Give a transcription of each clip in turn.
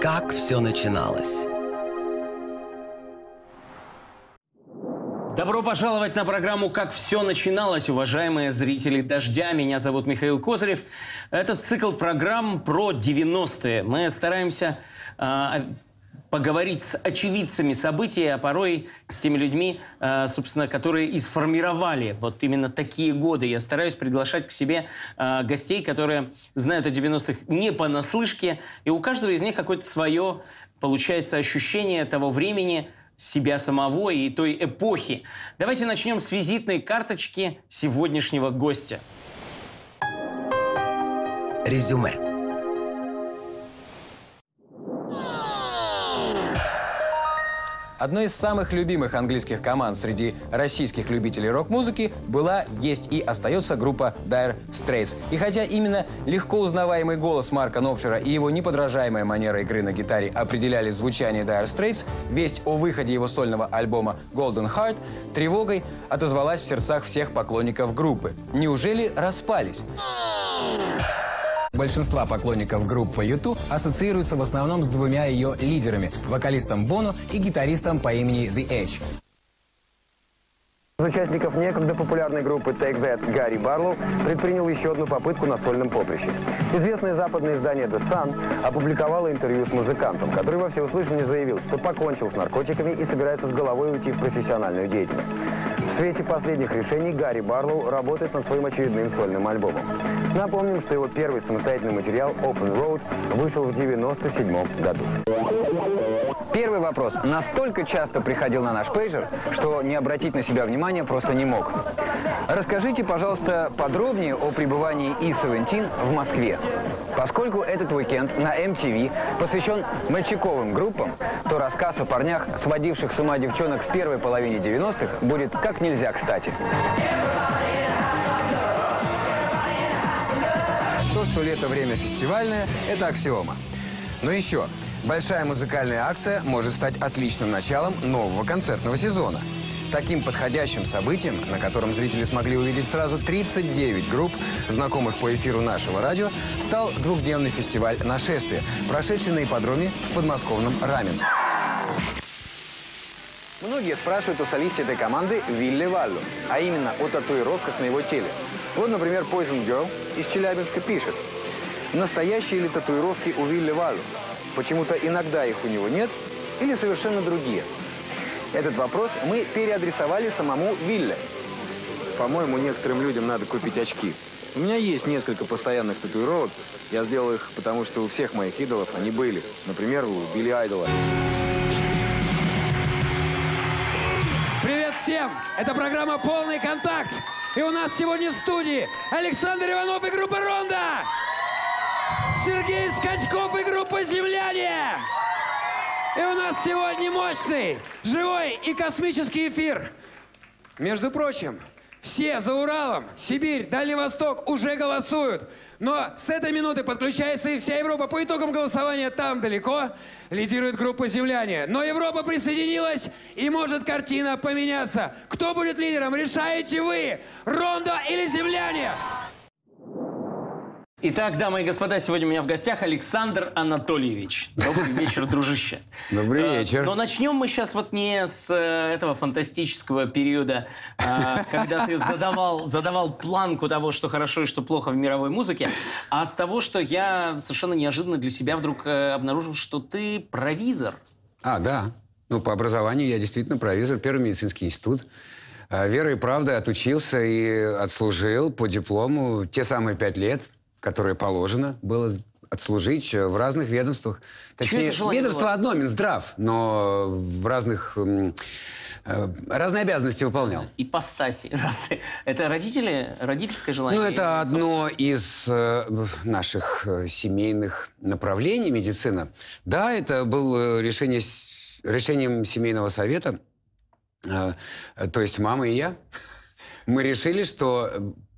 как все начиналось. Добро пожаловать на программу «Как все начиналось», уважаемые зрители «Дождя». Меня зовут Михаил Козырев. Это цикл программ про 90-е. Мы стараемся а, поговорить с очевидцами событий, а порой с теми людьми, э, собственно, которые и сформировали вот именно такие годы. Я стараюсь приглашать к себе э, гостей, которые знают о 90-х не понаслышке, и у каждого из них какое-то свое, получается, ощущение того времени, себя самого и той эпохи. Давайте начнем с визитной карточки сегодняшнего гостя. Резюме. Одной из самых любимых английских команд среди российских любителей рок-музыки была, есть и остается группа Dire Straits. И хотя именно легко узнаваемый голос Марка Нопфера и его неподражаемая манера игры на гитаре определяли звучание Dire Straits, весть о выходе его сольного альбома Golden Heart тревогой отозвалась в сердцах всех поклонников группы. Неужели распались? Большинство поклонников группы YouTube ассоциируются в основном с двумя ее лидерами – вокалистом Боно и гитаристом по имени The Edge. Из участников некогда популярной группы Take That Гарри Барлоу предпринял еще одну попытку на сольном поприще. Известное западное издание The Sun опубликовало интервью с музыкантом, который во всеуслышание заявил, что покончил с наркотиками и собирается с головой уйти в профессиональную деятельность. В свете последних решений Гарри Барлоу работает над своим очередным сольным альбомом. Напомним, что его первый самостоятельный материал Open Road вышел в 1997 году. Первый вопрос настолько часто приходил на наш пейджер, что не обратить на себя внимания? Ваня просто не мог. Расскажите, пожалуйста, подробнее о пребывании И Савентин в Москве. Поскольку этот уикенд на MTV посвящен мальчиковым группам, то рассказ о парнях, сводивших с ума девчонок в первой половине 90-х, будет как нельзя кстати. То, что лето время фестивальное, это аксиома. Но еще, большая музыкальная акция может стать отличным началом нового концертного сезона – таким подходящим событием, на котором зрители смогли увидеть сразу 39 групп, знакомых по эфиру нашего радио, стал двухдневный фестиваль «Нашествие», прошедший на ипподроме в подмосковном Раменске. Многие спрашивают у солиста этой команды Вилли Валлу, а именно о татуировках на его теле. Вот, например, Poison Girl из Челябинска пишет. Настоящие ли татуировки у Вилли Валлу? Почему-то иногда их у него нет или совершенно другие – этот вопрос мы переадресовали самому Вилле. По-моему, некоторым людям надо купить очки. У меня есть несколько постоянных татуировок. Я сделал их, потому что у всех моих идолов они были. Например, у Билли Айдола. Привет всем! Это программа «Полный контакт». И у нас сегодня в студии Александр Иванов и группа «Ронда». Сергей Скачков и группа «Земляне». И у нас сегодня мощный, живой и космический эфир. Между прочим, все за Уралом, Сибирь, Дальний Восток уже голосуют. Но с этой минуты подключается и вся Европа. По итогам голосования там далеко лидирует группа «Земляне». Но Европа присоединилась, и может картина поменяться. Кто будет лидером, решаете вы, Рондо или «Земляне»? Итак, дамы и господа, сегодня у меня в гостях Александр Анатольевич. Добрый вечер, дружище. Добрый э, вечер. Но начнем мы сейчас вот не с э, этого фантастического периода, а, когда ты задавал, задавал планку того, что хорошо и что плохо в мировой музыке, а с того, что я совершенно неожиданно для себя вдруг э, обнаружил, что ты провизор. А, да. Ну, по образованию я действительно провизор, первый медицинский институт. А, верой и правдой отучился и отслужил по диплому те самые пять лет – которое положено было отслужить э, в разных ведомствах. Точнее, ведомство было? одно, Минздрав, но э, в разных... Э, разные обязанности выполнял. Ипостаси разные. Это родители, родительское желание? Ну, это одно из наших семейных направлений медицина. Да, это было решение, решением семейного совета, то есть мама и я. Мы решили, что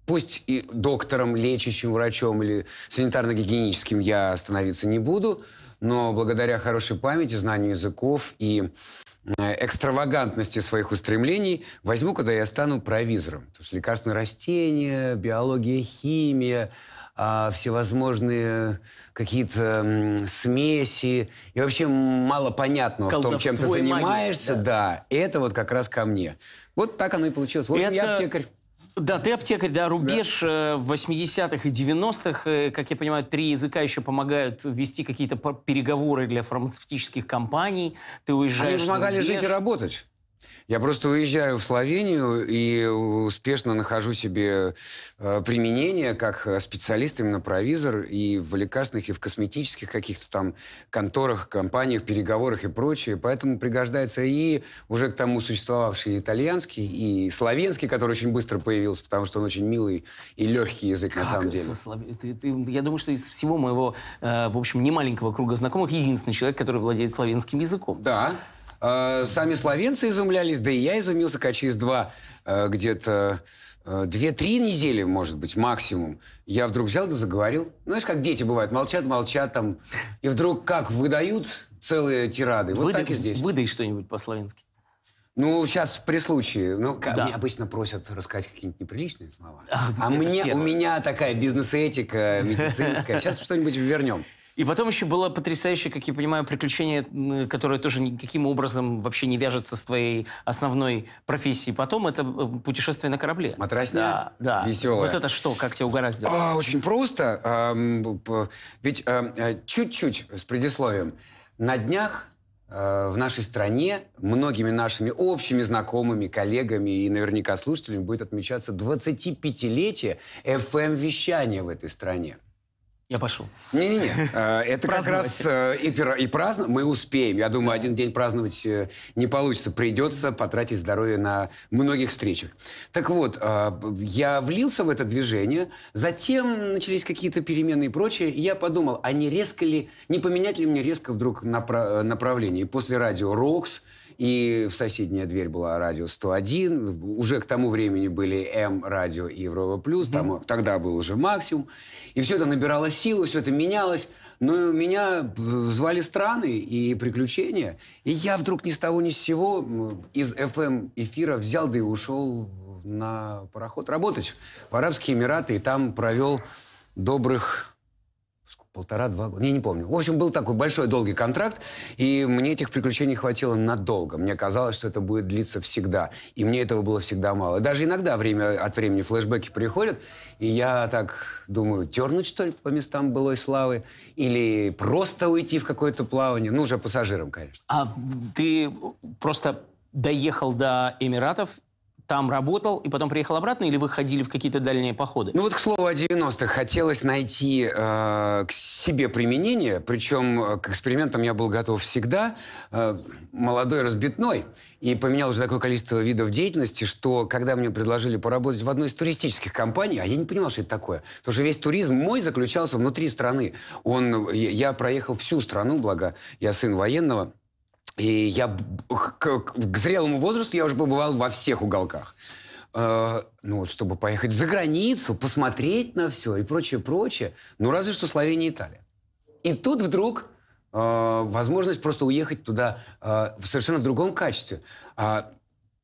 пусть и доктором, лечащим врачом или санитарно-гигиеническим я становиться не буду, но благодаря хорошей памяти, знанию языков и экстравагантности своих устремлений возьму, когда я стану провизором. Потому что лекарственные растения, биология, химия, а, всевозможные какие-то смеси и вообще мало понятного Колдовство в том, чем ты занимаешься. Магия, да. да, это вот как раз ко мне. Вот так оно и получилось. Вот это... я аптекарь. Да, ты аптекарь, да, рубеж да. 80-х э, и 90-х, э, как я понимаю, три языка еще помогают вести какие-то переговоры для фармацевтических компаний. Ты уезжаешь Они помогали жить и работать. Я просто уезжаю в Словению и успешно нахожу себе э, применение как э, специалист, именно провизор, и в лекарственных, и в косметических каких-то там конторах, компаниях, переговорах и прочее. Поэтому пригождается и уже к тому существовавший итальянский, и словенский, который очень быстро появился, потому что он очень милый и легкий язык как на самом деле. Слов... Ты, ты, я думаю, что из всего моего, э, в общем, немаленького круга знакомых единственный человек, который владеет словенским языком. Да. А, сами словенцы изумлялись, да и я изумился, как через два э, где-то э, две-три недели, может быть, максимум, я вдруг взял да заговорил. Ну, знаешь, как дети бывают, молчат, молчат там, и вдруг как выдают целые тирады. Вот выдай, так и здесь. Выдай что-нибудь по-словенски. Ну, сейчас при случае. Ну, да. меня обычно просят рассказать какие-нибудь неприличные слова. А, а мне, у меня такая бизнес-этика медицинская. Сейчас что-нибудь вернем. И потом еще было потрясающее, как я понимаю, приключение, которое тоже никаким образом вообще не вяжется с твоей основной профессией. Потом это э, путешествие на корабле. Матрасня? Да, да. Веселая. Вот это что? Как тебя угораздило? А, очень просто. Ведь э, чуть-чуть с предисловием. На днях э, в нашей стране многими нашими общими знакомыми, коллегами и наверняка слушателями будет отмечаться 25-летие FM-вещания в этой стране. Я пошел. Не-не-не, э, это как раз э, и, и праздно. Мы успеем. Я думаю, один день праздновать э, не получится. Придется потратить здоровье на многих встречах. Так вот, я влился в это движение, затем начались какие-то перемены и прочее, и я подумал, а не резко ли, не поменять ли мне резко вдруг направ направление? И после радио «Рокс», и в соседняя дверь была радио 101. Уже к тому времени были М-радио и Европа+. Плюс. Mm-hmm. Там, тогда был уже максимум. И все это набирало силу, все это менялось. Но меня э, звали страны и приключения. И я вдруг ни с того ни с сего из FM-эфира эм взял да и ушел на пароход работать в Арабские Эмираты. И там провел добрых полтора-два года, я не помню. В общем, был такой большой долгий контракт, и мне этих приключений хватило надолго. Мне казалось, что это будет длиться всегда, и мне этого было всегда мало. Даже иногда время от времени флешбеки приходят, и я так думаю, тернуть, что ли, по местам былой славы, или просто уйти в какое-то плавание, ну, уже пассажиром, конечно. А ты просто доехал до Эмиратов там работал и потом приехал обратно, или вы ходили в какие-то дальние походы? Ну вот, к слову, о 90-х. Хотелось найти э, к себе применение, причем э, к экспериментам я был готов всегда, э, молодой, разбитной, и поменял уже такое количество видов деятельности, что когда мне предложили поработать в одной из туристических компаний, а я не понимал, что это такое, потому что весь туризм мой заключался внутри страны. Он, я проехал всю страну, благо я сын военного, и я к, к зрелому возрасту я уже побывал во всех уголках. Э, ну вот, чтобы поехать за границу, посмотреть на все и прочее, прочее. Ну разве что Словения и Италия. И тут вдруг э, возможность просто уехать туда э, в совершенно другом качестве. Э,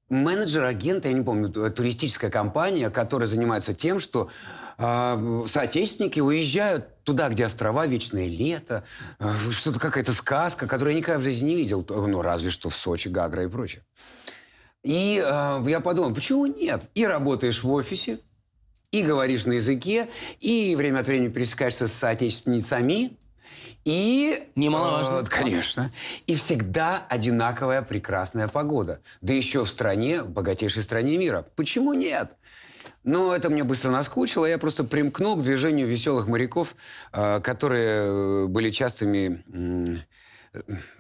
менеджер агента, я не помню, э, туристическая компания, которая занимается тем, что а, соотечественники уезжают туда, где острова, вечное лето, а, что-то какая-то сказка, которую я никогда в жизни не видел, ну, разве что в Сочи, Гагра и прочее. И а, я подумал, почему нет? И работаешь в офисе, и говоришь на языке, и время от времени пересекаешься с соотечественницами, и... Немаловажно. Э, конечно. И всегда одинаковая прекрасная погода. Да еще в стране, в богатейшей стране мира. Почему нет? Но это мне быстро наскучило, я просто примкнул к движению веселых моряков, э, которые э, были частыми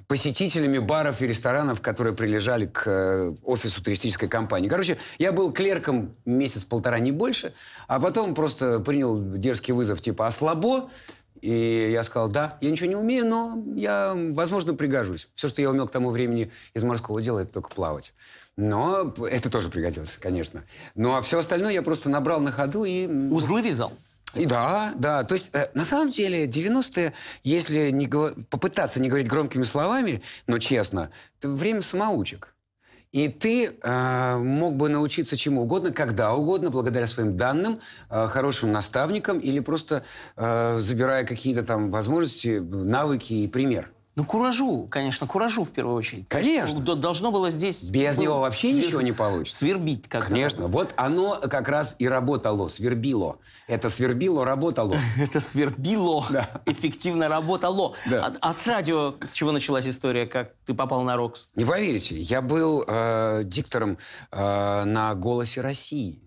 посетителями баров и ресторанов, которые прилежали к э, офису туристической компании. Короче, я был клерком месяц-полтора, не больше, а потом просто принял дерзкий вызов типа «А слабо?» И я сказал, да, я ничего не умею, но я, возможно, пригожусь. Все, что я умел к тому времени из морского дела, это только плавать. Но это тоже пригодилось, конечно. Ну а все остальное я просто набрал на ходу и... Узлы вязал? И да, да. То есть, э, на самом деле, 90-е, если не попытаться не говорить громкими словами, но честно, это время самоучек. И ты э, мог бы научиться чему угодно, когда угодно, благодаря своим данным, э, хорошим наставникам или просто э, забирая какие-то там возможности, навыки и пример. Ну, куражу, конечно, куражу в первую очередь. Конечно. Есть, ну, должно было здесь... Без было него вообще свер... ничего не получится. Свербить как-то. Конечно. Вот оно как раз и работало, свербило. Это свербило, работало. Это свербило, эффективно работало. А, а с радио с чего началась история, как ты попал на Рокс? Не поверите, я был э, диктором э, на «Голосе России»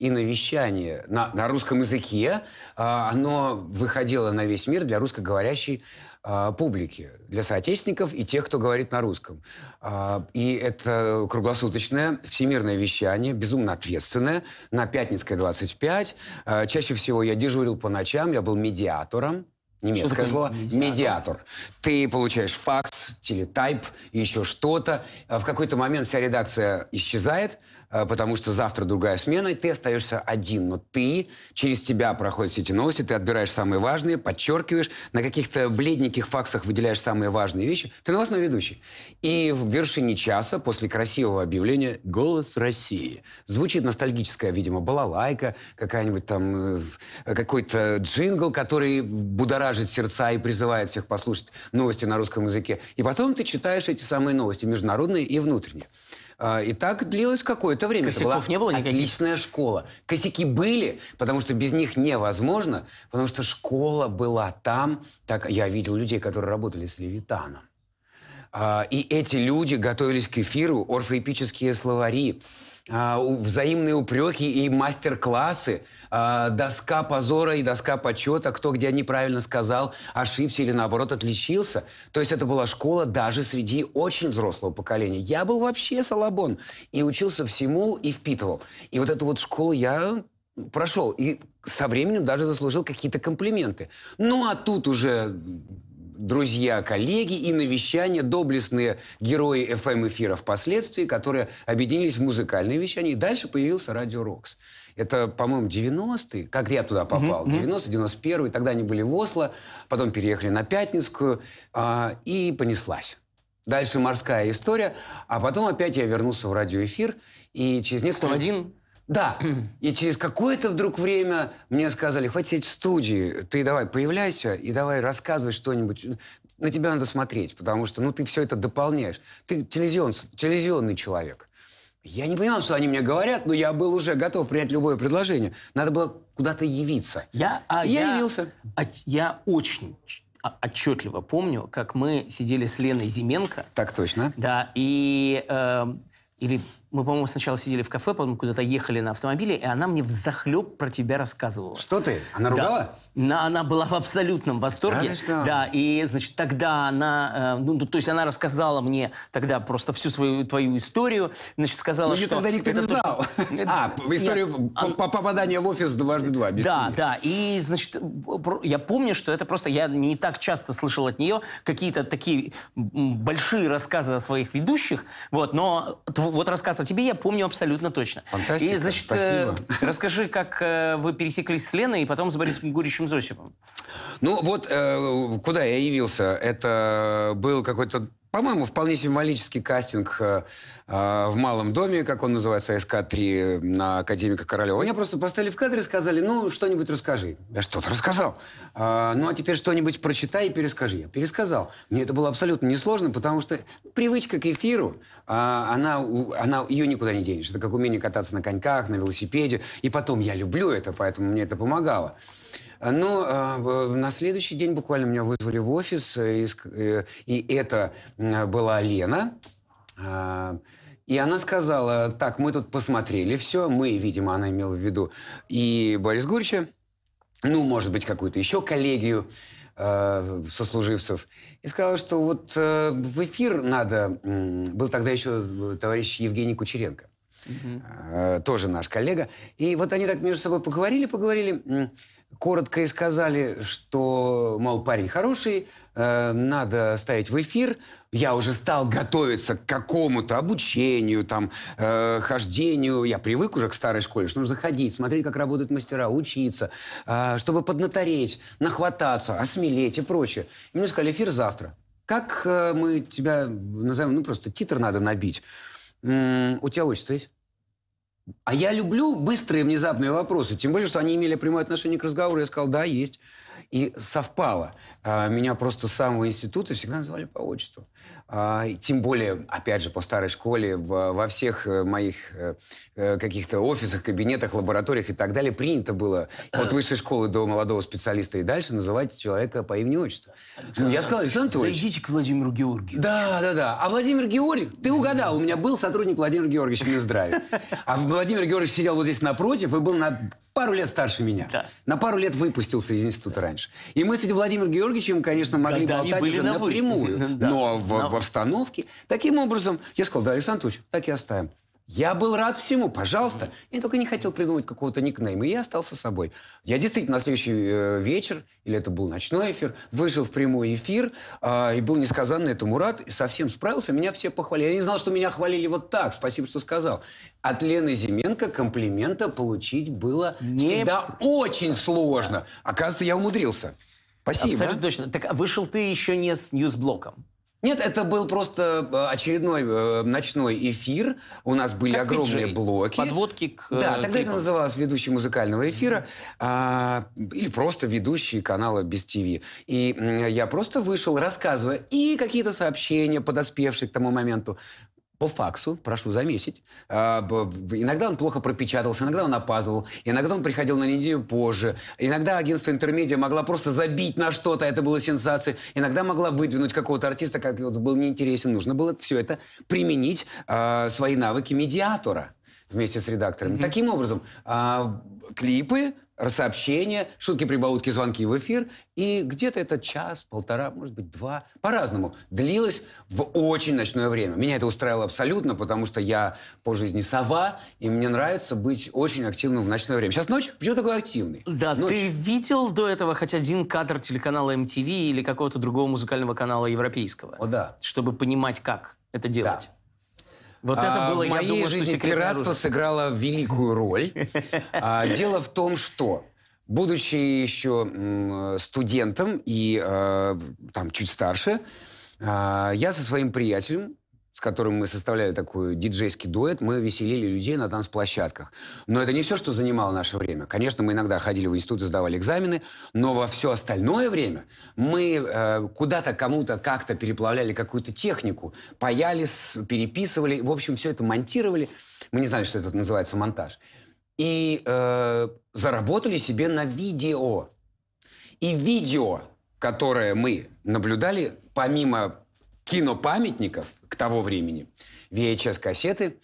и навещание на, на русском языке, а, оно выходило на весь мир для русскоговорящей а, публики, для соотечественников и тех, кто говорит на русском. А, и это круглосуточное всемирное вещание, безумно ответственное, на Пятницкой 25. Чаще всего я дежурил по ночам, я был медиатором, Немецкое слово медиатор? медиатор. Ты получаешь факс, телетайп, еще что-то. В какой-то момент вся редакция исчезает, Э, потому что завтра другая смена, и ты остаешься один. Но ты, через тебя проходят все эти новости, ты отбираешь самые важные, подчеркиваешь, на каких-то бледненьких факсах выделяешь самые важные вещи. Ты новостной ведущий. И в вершине часа, после красивого объявления «Голос России», звучит ностальгическая, видимо, балалайка, какая-нибудь там, э, какой-то джингл, который будоражит сердца и призывает всех послушать новости на русском языке. И потом ты читаешь эти самые новости, международные и внутренние. А, и так длилось какое-то время. Косяков Это была не было никаких? Отличная школа. Косяки были, потому что без них невозможно, потому что школа была там. Так я видел людей, которые работали с Левитаном. А, и эти люди готовились к эфиру, орфоэпические словари, а, взаимные упреки и мастер-классы. А, доска позора и доска почета, кто где неправильно сказал, ошибся или наоборот отличился. То есть это была школа даже среди очень взрослого поколения. Я был вообще салабон и учился всему и впитывал. И вот эту вот школу я прошел. И со временем даже заслужил какие-то комплименты. Ну а тут уже друзья, коллеги и навещания доблестные герои FM-эфира эм впоследствии, которые объединились в музыкальные вещания. И дальше появился Радио Рокс. Это, по-моему, 90-е, как я туда попал. Mm-hmm. 90 91-й, тогда они были в Осло, потом переехали на Пятницкую, э, и понеслась. Дальше морская история, а потом опять я вернулся в радиоэфир, и через несколько... 101? Да. И через какое-то вдруг время мне сказали, хватит сидеть в студии, ты давай появляйся и давай рассказывай что-нибудь. На тебя надо смотреть, потому что ну, ты все это дополняешь. Ты телевизион, телевизионный человек. Я не понимал, что они мне говорят, но я был уже готов принять любое предложение. Надо было куда-то явиться. Я, а, я, я явился. А, я очень а, отчетливо помню, как мы сидели с Леной Зименко. Так точно. Да, и... Э, или мы, по-моему, сначала сидели в кафе, потом куда-то ехали на автомобиле, и она мне взахлеб про тебя рассказывала. Что ты? Она ругала? Да. Она, она была в абсолютном восторге. Да, что? да, и, значит, тогда она, э, ну, ну, то есть она рассказала мне тогда просто всю свою твою историю, значит, сказала, ну, что... тогда никто не знал. А, историю по попадания в офис дважды два. Да, да, и, значит, я помню, что это просто, я не так часто слышал от нее какие-то такие большие рассказы о своих ведущих, вот, но вот рассказ прекрасно. Тебе я помню абсолютно точно. Фантастика, и, значит, э, спасибо. Э, расскажи, как э, вы пересеклись с Леной и потом с Борисом Гуричем Зосипом. Ну вот, э, куда я явился? Это был какой-то по-моему, вполне символический кастинг э, э, в «Малом доме», как он называется, СК-3, на академика Королева. Меня просто поставили в кадр и сказали, ну, что-нибудь расскажи. Я что-то рассказал. Э, ну, а теперь что-нибудь прочитай и перескажи. Я пересказал. Мне это было абсолютно несложно, потому что привычка к эфиру, э, она, она, ее никуда не денешь. Это как умение кататься на коньках, на велосипеде. И потом, я люблю это, поэтому мне это помогало. Но а, на следующий день буквально меня вызвали в офис, э, э, и это была Лена. А, и она сказала, так, мы тут посмотрели все, мы, видимо, она имела в виду и Борис Гурча, ну, может быть, какую-то еще коллегию э, сослуживцев, и сказала, что вот э, в эфир надо, э, был тогда еще э, товарищ Евгений Кучеренко, угу. э, тоже наш коллега, и вот они так между собой поговорили, поговорили, коротко и сказали, что, мол, парень хороший, э, надо ставить в эфир. Я уже стал готовиться к какому-то обучению, там, э, хождению. Я привык уже к старой школе, что нужно ходить, смотреть, как работают мастера, учиться, э, чтобы поднатореть, нахвататься, осмелеть и прочее. И мне сказали, эфир завтра. Как э, мы тебя назовем? Ну, просто титр надо набить. М-м, у тебя отчество есть? А я люблю быстрые внезапные вопросы, тем более, что они имели прямое отношение к разговору. Я сказал, да, есть. И совпало. А, меня просто с самого института всегда называли по отчеству. А, тем более, опять же, по старой школе, во всех э, моих э, э, каких-то офисах, кабинетах, лабораториях и так далее принято было от высшей школы до молодого специалиста и дальше называть человека по имени отчеству. Я сказал, Александр Анатольевич... Зайдите к Владимиру Георгиевичу. Да, да, да. А Владимир Георгиевич, ты угадал, у меня был сотрудник Владимир Георгиевич в Минздраве. А Владимир Георгиевич сидел вот здесь напротив и был на пару лет старше меня. Да. На пару лет выпустился из института да. раньше. И мы с этим Владимиром Георгиевичем, конечно, могли да, болтать уже на напрямую. да. Но в, Но в обстановке. Таким образом, я сказал, да, Александр Анатольевич, так и оставим. Я был рад всему, пожалуйста. Я только не хотел придумать какого-то никнейма, и я остался собой. Я действительно на следующий э, вечер, или это был ночной эфир, вышел в прямой эфир, э, и был несказанно этому рад и совсем справился, меня все похвалили. Я не знал, что меня хвалили вот так, спасибо, что сказал. От Лены Зименко комплимента получить было не... всегда очень сложно. Оказывается, я умудрился. Спасибо. А. Абсолютно точно. Так вышел ты еще не с ньюсблоком. Нет, это был просто э, очередной э, ночной эфир. У нас были как огромные диджей. блоки. Подводки к э, Да, тогда клипам. это называлось «Ведущий музыкального эфира» mm-hmm. а, или просто «Ведущий канала без ТВ». И я просто вышел, рассказывая и какие-то сообщения, подоспевшие к тому моменту по факсу, прошу заметить. А, иногда он плохо пропечатался, иногда он опаздывал, иногда он приходил на неделю позже, иногда агентство интермедиа могла просто забить на что-то, это было сенсацией, иногда могла выдвинуть какого-то артиста, как был неинтересен. Нужно было все это применить, а, свои навыки медиатора вместе с редакторами. Mm-hmm. Таким образом, а, клипы сообщения, шутки, прибаутки, звонки в эфир. И где-то это час, полтора, может быть, два, по-разному, длилось в очень ночное время. Меня это устраивало абсолютно, потому что я по жизни сова, и мне нравится быть очень активным в ночное время. Сейчас ночь, почему такой активный? Да, ночь. ты видел до этого хоть один кадр телеканала MTV или какого-то другого музыкального канала европейского? О, да. Чтобы понимать, как это делать. Да. Вот это а было, а, в моей думаю, жизни пиратство оружие. сыграло великую роль. А, дело в том, что будучи еще студентом и а, там чуть старше, я со своим приятелем с которым мы составляли такой диджейский дуэт, мы веселили людей на танцплощадках. Но это не все, что занимало наше время. Конечно, мы иногда ходили в институт и сдавали экзамены, но во все остальное время мы э, куда-то, кому-то, как-то переплавляли какую-то технику, паяли, переписывали, в общем, все это монтировали. Мы не знали, что это называется монтаж. И э, заработали себе на видео. И видео, которое мы наблюдали, помимо кинопамятников к того времени, VHS-кассеты,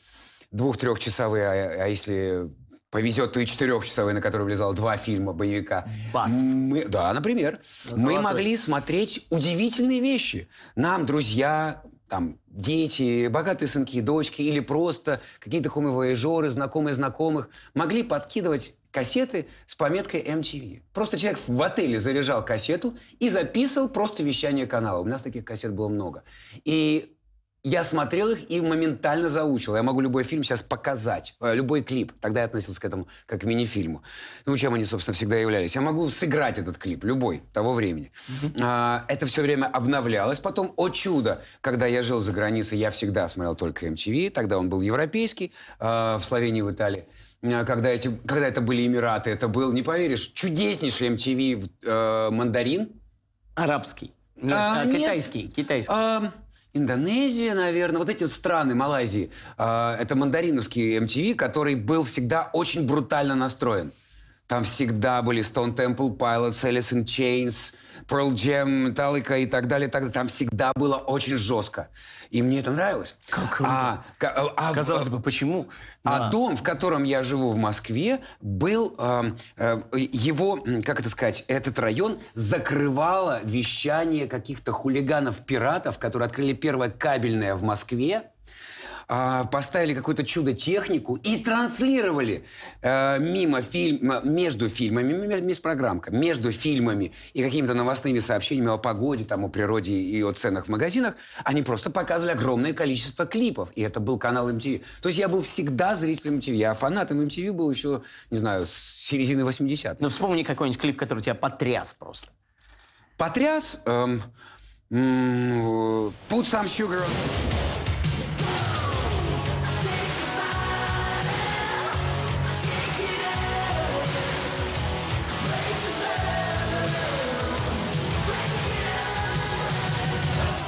двух-трехчасовые, а, а, если повезет, то и четырехчасовые, на которые влезало два фильма боевика. Бас. Мы, да, например. Золотой. Мы могли смотреть удивительные вещи. Нам друзья, там, дети, богатые сынки и дочки или просто какие-то жоры знакомые знакомых могли подкидывать кассеты с пометкой MTV. Просто человек в отеле заряжал кассету и записывал просто вещание канала. У нас таких кассет было много. И я смотрел их и моментально заучил. Я могу любой фильм сейчас показать, э, любой клип. Тогда я относился к этому как к мини-фильму. Ну, чем они, собственно, всегда являлись. Я могу сыграть этот клип, любой, того времени. Mm-hmm. А, это все время обновлялось. Потом, о чудо, когда я жил за границей, я всегда смотрел только MTV. Тогда он был европейский, а, в Словении, в Италии. Э, когда, эти, когда это были Эмираты. Это был, не поверишь, чудеснейший MTV эм э, мандарин. Арабский. Нет, а, а, китайский. Нет. Китайский. А, Индонезия, наверное, вот эти вот страны, Малайзии, э, это мандариновский MTV, эм который был всегда очень брутально настроен. Там всегда были Stone Temple Pilots, Alice in Chains, Pearl Jam, Metallica и так далее, так далее. Там всегда было очень жестко. И мне это нравилось. Как круто. А, э, а, Казалось а, бы, почему? А да. дом, в котором я живу в Москве, был... Э, э, его, как это сказать, этот район закрывало вещание каких-то хулиганов-пиратов, которые открыли первое кабельное в Москве. А, поставили какое то чудо-технику и транслировали а, мимо фильма, между фильмами, между программка между фильмами и какими-то новостными сообщениями о погоде, там, о природе и о ценах в магазинах, они просто показывали огромное количество клипов. И это был канал MTV. То есть я был всегда зрителем MTV. Я фанатом MTV был еще, не знаю, с середины 80-х. Ну вспомни какой-нибудь клип, который тебя потряс просто. Потряс? Эм, эм, put some sugar on...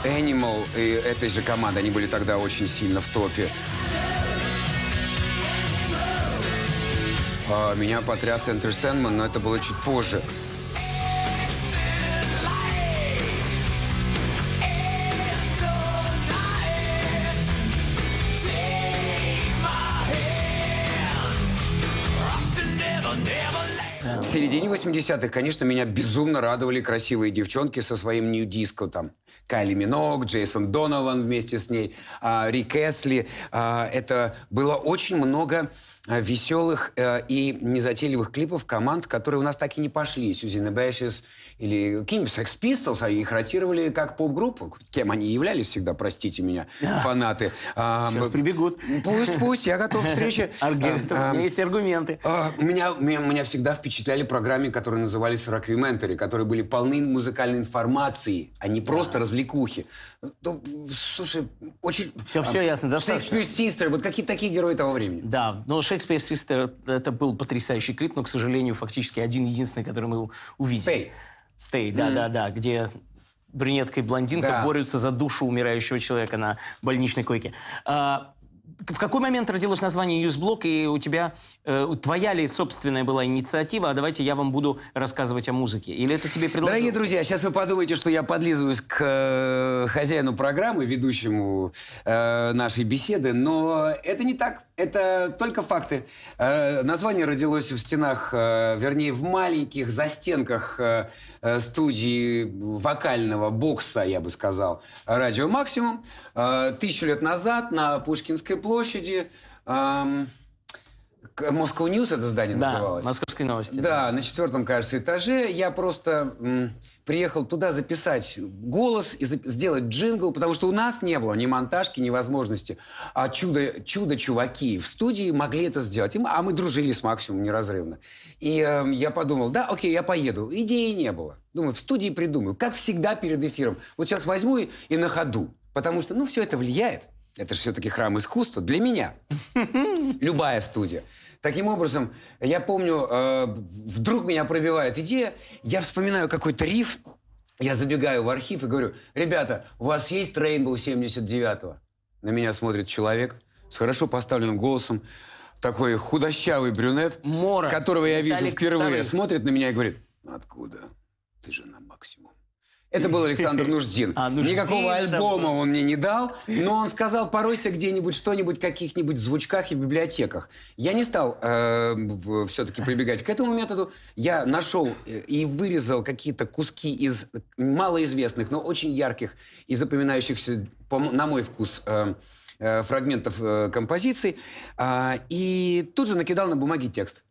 Animal и этой же команды. Они были тогда очень сильно в топе. А, меня потряс Enter Sandman, но это было чуть позже. В середине 80-х, конечно, меня безумно радовали красивые девчонки со своим нью-диско там. Кайли Минок, Джейсон Донован вместе с ней, а, Рик Эсли. А, это было очень много а, веселых э, и незатейливых клипов команд, которые у нас так и не пошли. Сюзанна Бэшес, или какие-нибудь Sex Pistols, а их ротировали как поп-группу. Кем они являлись всегда, простите меня, фанаты. А, Сейчас прибегут. Пусть, пусть, я готов к встрече. А, а, есть аргументы. А, меня, меня, меня всегда впечатляли программы, которые назывались «Рокюментари», которые были полны музыкальной информации, а не просто развлекухи. Ну, слушай, очень... Все, а, все ясно, Да. Shakespeare Sister, вот какие такие герои того времени. Да, но Shakespeare Sister это был потрясающий клип, но, к сожалению, фактически один единственный, который мы увидели. Stay. Стей, да-да-да, где брюнетка и блондинка да. борются за душу умирающего человека на больничной койке. А, в какой момент родилось название «Юзблок» и у тебя, э, твоя ли собственная была инициатива, а давайте я вам буду рассказывать о музыке? Или это тебе предложили? Дорогие друзья, сейчас вы подумаете, что я подлизываюсь к э, хозяину программы, ведущему э, нашей беседы, но это не так. Это только факты. Э, название родилось в стенах, э, вернее, в маленьких застенках э, студии вокального бокса, я бы сказал, радио «Максимум». Тысячу лет назад на Пушкинской площади... Эм, Moscow News это здание да, называлось? московские новости. Да, да, на четвертом, кажется, этаже. Я просто м, приехал туда записать голос и зап- сделать джингл, потому что у нас не было ни монтажки, ни возможности. А чудо, чудо-чуваки в студии могли это сделать. И, а мы дружили с Максимумом неразрывно. И э, я подумал, да, окей, я поеду. Идеи не было. Думаю, в студии придумаю. Как всегда перед эфиром. Вот сейчас возьму и, и на ходу. Потому что, ну, все это влияет. Это же все-таки храм искусства для меня. Любая студия. Таким образом, я помню, э, вдруг меня пробивает идея, я вспоминаю какой-то риф, я забегаю в архив и говорю, ребята, у вас есть Рейнбоу 79-го? На меня смотрит человек с хорошо поставленным голосом, такой худощавый брюнет, Мора. которого я вижу Виталик впервые, Старый. смотрит на меня и говорит, «Ну откуда? Ты же на максимум это был Александр Нуждин. А, Нуждин Никакого альбома он мне не дал, но он сказал, поройся где-нибудь, что-нибудь, каких-нибудь звучках и библиотеках. Я не стал э, все-таки прибегать к этому методу. Я нашел э, и вырезал какие-то куски из малоизвестных, но очень ярких и запоминающихся, на мой вкус, э, э, фрагментов э, композиций. Э, и тут же накидал на бумаге текст.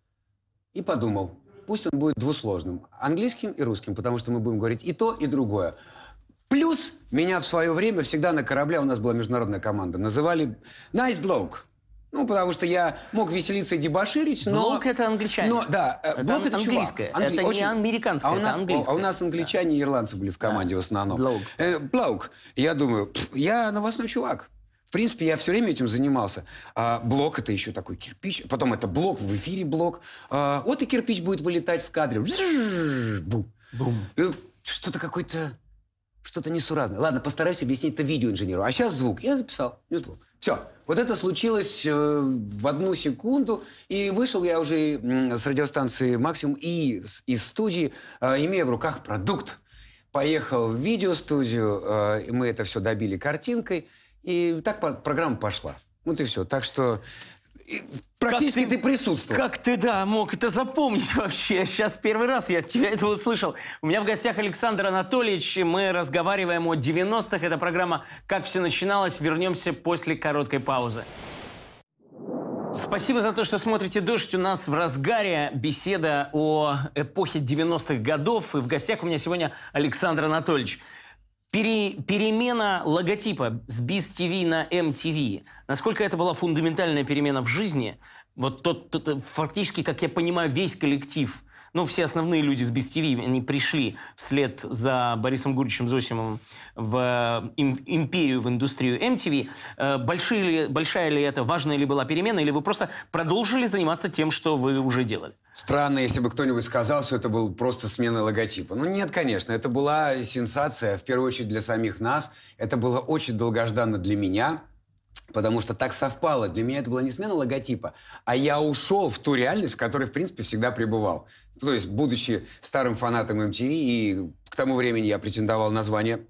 И подумал, пусть он будет двусложным, английским и русским, потому что мы будем говорить и то, и другое. Плюс меня в свое время всегда на корабле, у нас была международная команда, называли «nice bloke». Ну, потому что я мог веселиться и дебоширить, но... Блок — это англичанин. Но, да, э, это блок — это английское. Чувак. Англи... Это очень... не американское, а у нас, это английское. А у нас англичане да. и ирландцы были в команде да. в основном. Блок. Э, блок. Я думаю, я новостной чувак. В принципе, я все время этим занимался. А, блок это еще такой кирпич, потом это блок, в эфире блок. А, вот и кирпич будет вылетать в кадре. Бум. Бум. Что-то какое-то что-то несуразное. Ладно, постараюсь объяснить это видеоинженеру. А сейчас звук. Я записал. Не звук. Все. Вот это случилось э, в одну секунду. И вышел я уже э, с радиостанции «Максимум» и из студии, э, имея в руках продукт. Поехал в видеостудию, э, мы это все добили картинкой. И так программа пошла. Вот и все. Так что практически как ты, ты присутствовал. Как ты, да, мог это запомнить вообще? Сейчас первый раз я от тебя это услышал. У меня в гостях Александр Анатольевич. Мы разговариваем о 90-х. Это программа «Как все начиналось». Вернемся после короткой паузы. Спасибо за то, что смотрите «Дождь». У нас в разгаре беседа о эпохе 90-х годов. И в гостях у меня сегодня Александр Анатольевич – Пере, перемена логотипа с Biz TV на MTV, насколько это была фундаментальная перемена в жизни, вот тот, тот, фактически, как я понимаю, весь коллектив ну, все основные люди с без они пришли вслед за Борисом Гурьевичем Зосимовым в э, им, империю, в индустрию MTV. Э, большие ли, большая ли это, важная ли была перемена, или вы просто продолжили заниматься тем, что вы уже делали? Странно, если бы кто-нибудь сказал, что это был просто смена логотипа. Ну нет, конечно, это была сенсация, в первую очередь для самих нас. Это было очень долгожданно для меня, Потому что так совпало. Для меня это была не смена логотипа, а я ушел в ту реальность, в которой, в принципе, всегда пребывал. То есть, будучи старым фанатом MTV, и к тому времени я претендовал на звание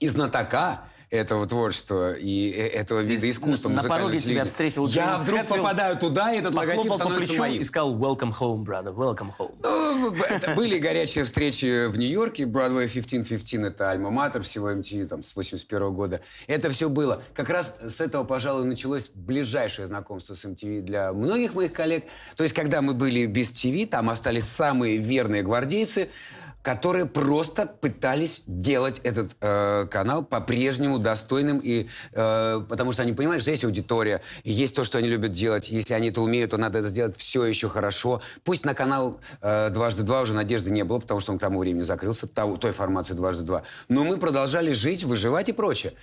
и знатока, этого творчества и э, этого вида искусства. На пороге телевизор. тебя встретил Джеймс Я вдруг Хэтфилд, попадаю туда, и этот логотип становится плечу моим. и сказал «Welcome home, brother, welcome home». Ну, это были горячие встречи в Нью-Йорке, Broadway 1515, это альма-матер всего MTV там, с 81 года. Это все было. Как раз с этого, пожалуй, началось ближайшее знакомство с MTV для многих моих коллег. То есть, когда мы были без ТВ, там остались самые верные гвардейцы – которые просто пытались делать этот э, канал по-прежнему достойным, и, э, потому что они понимают, что есть аудитория, есть то, что они любят делать. Если они это умеют, то надо это сделать все еще хорошо. Пусть на канал э, «Дважды два» уже надежды не было, потому что он к тому времени закрылся, того, той формации «Дважды два». Но мы продолжали жить, выживать и прочее.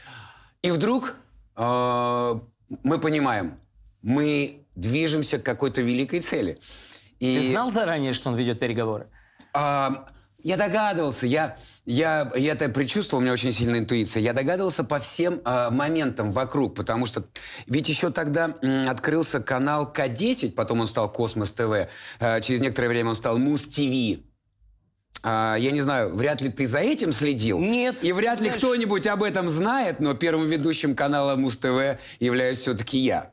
И вдруг э, мы понимаем, мы движемся к какой-то великой цели. И... Ты знал заранее, что он ведет переговоры? А, я догадывался, я, я, я это предчувствовал, у меня очень сильная интуиция. Я догадывался по всем э, моментам вокруг, потому что ведь еще тогда э, открылся канал К10, потом он стал Космос ТВ, э, через некоторое время он стал Муз ТВ. А, я не знаю, вряд ли ты за этим следил. Нет. И вряд ли кто-нибудь об этом знает, но первым ведущим канала Муз ТВ являюсь все-таки я.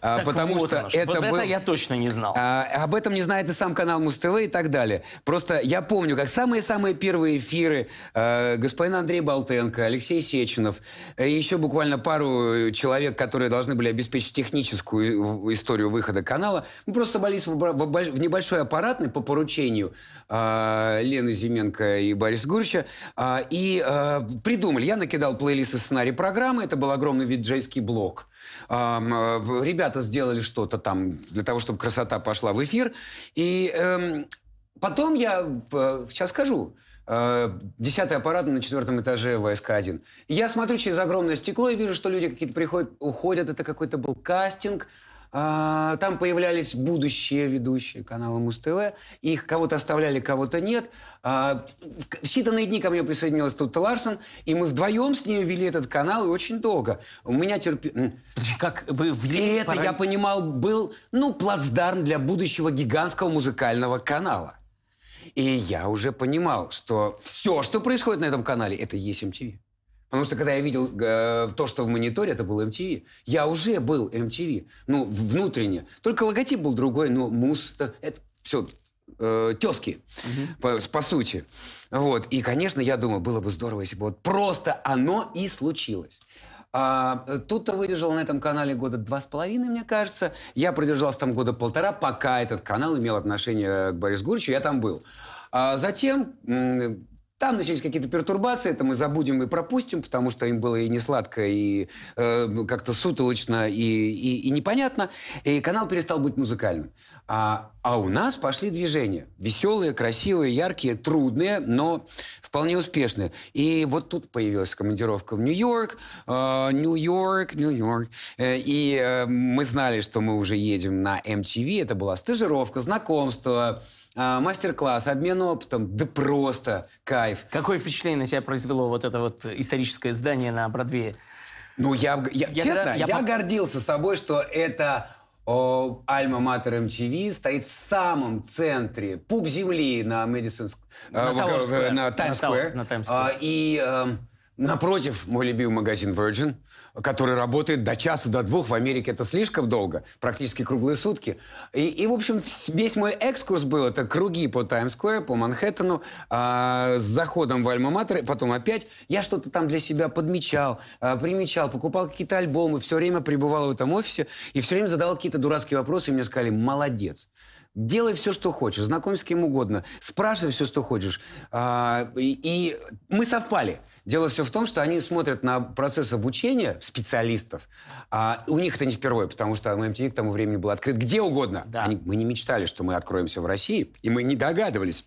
А, так потому вот что оно, это вот был... это я точно не знал. А, об этом не знает и сам канал Муз ТВ и так далее. Просто я помню, как самые-самые первые эфиры э, господин Андрей Болтенко, Алексей Сеченов, э, еще буквально пару человек, которые должны были обеспечить техническую историю выхода канала, мы ну, просто собрались в, в небольшой аппаратный по поручению э, Лены Зименко и Бориса Гурча э, и э, придумали. Я накидал плейлисты сценарий программы, это был огромный виджейский блок. Э, ребята сделали что-то там для того, чтобы красота пошла в эфир. И эм, потом я, э, сейчас скажу, э, десятый аппарат на четвертом этаже ВСК-1. Я смотрю через огромное стекло и вижу, что люди какие-то приходят, уходят. Это какой-то был кастинг. А, там появлялись будущие ведущие канала Муз-ТВ. Их кого-то оставляли, кого-то нет. А, в считанные дни ко мне присоединилась тут Ларсон, и мы вдвоем с ней вели этот канал, и очень долго. У меня терпение. Как вы вели... И это, пара... я понимал, был, ну, плацдарм для будущего гигантского музыкального канала. И я уже понимал, что все, что происходит на этом канале, это и есть MTV. Потому что когда я видел э, то, что в мониторе, это был MTV. Я уже был MTV, ну, внутренне. Только логотип был другой, но мус, это все э, тески, угу. по, по сути. Вот. И, конечно, я думаю, было бы здорово, если бы вот просто оно и случилось. А, э, Тут-то выдержал на этом канале года два с половиной, мне кажется. Я продержался там года полтора, пока этот канал имел отношение э, к Борису Гурчу, я там был. А затем там начались какие-то пертурбации, это мы забудем и пропустим, потому что им было и не сладко, и э, как-то сутолочно, и, и, и непонятно. И канал перестал быть музыкальным. А, а у нас пошли движения. Веселые, красивые, яркие, трудные, но вполне успешные. И вот тут появилась командировка в Нью-Йорк, э, Нью-Йорк, Нью-Йорк. Э, и э, мы знали, что мы уже едем на MTV. Это была стажировка, знакомство, а, мастер-класс, обмен опытом, да просто кайф. Какое впечатление на тебя произвело вот это вот историческое здание на Бродвее? Ну, я, я, я честно, я, я, я гордился собой, что это Альма-Матер МЧВ стоит в самом центре пуб земли на Мэдисон на, э, на, на Таймс-сквер. А, и... Э, Напротив, мой любимый магазин Virgin, который работает до часа, до двух. В Америке это слишком долго, практически круглые сутки. И, и в общем, весь мой экскурс был. Это круги по Таймс-сквер, по Манхэттену, а, с заходом в Альма-Матер, потом опять. Я что-то там для себя подмечал, а, примечал, покупал какие-то альбомы, все время пребывал в этом офисе и все время задавал какие-то дурацкие вопросы, и мне сказали «молодец». Делай все, что хочешь, знакомься с кем угодно, спрашивай все, что хочешь. А, и, и мы совпали – Дело все в том, что они смотрят на процесс обучения специалистов. А у них это не впервые, потому что MTV к тому времени был открыт где угодно. Да. Они, мы не мечтали, что мы откроемся в России, и мы не догадывались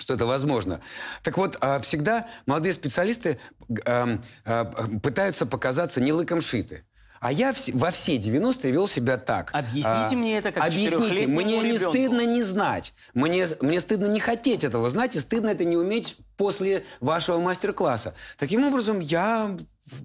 что это возможно. Так вот, а, всегда молодые специалисты эм, э, пытаются показаться не лыком шиты. А я во все 90-е вел себя так. Объясните а, мне это как Объясните, мне не стыдно не знать. Мне, мне стыдно не хотеть этого знать, и стыдно это не уметь после вашего мастер-класса. Таким образом, я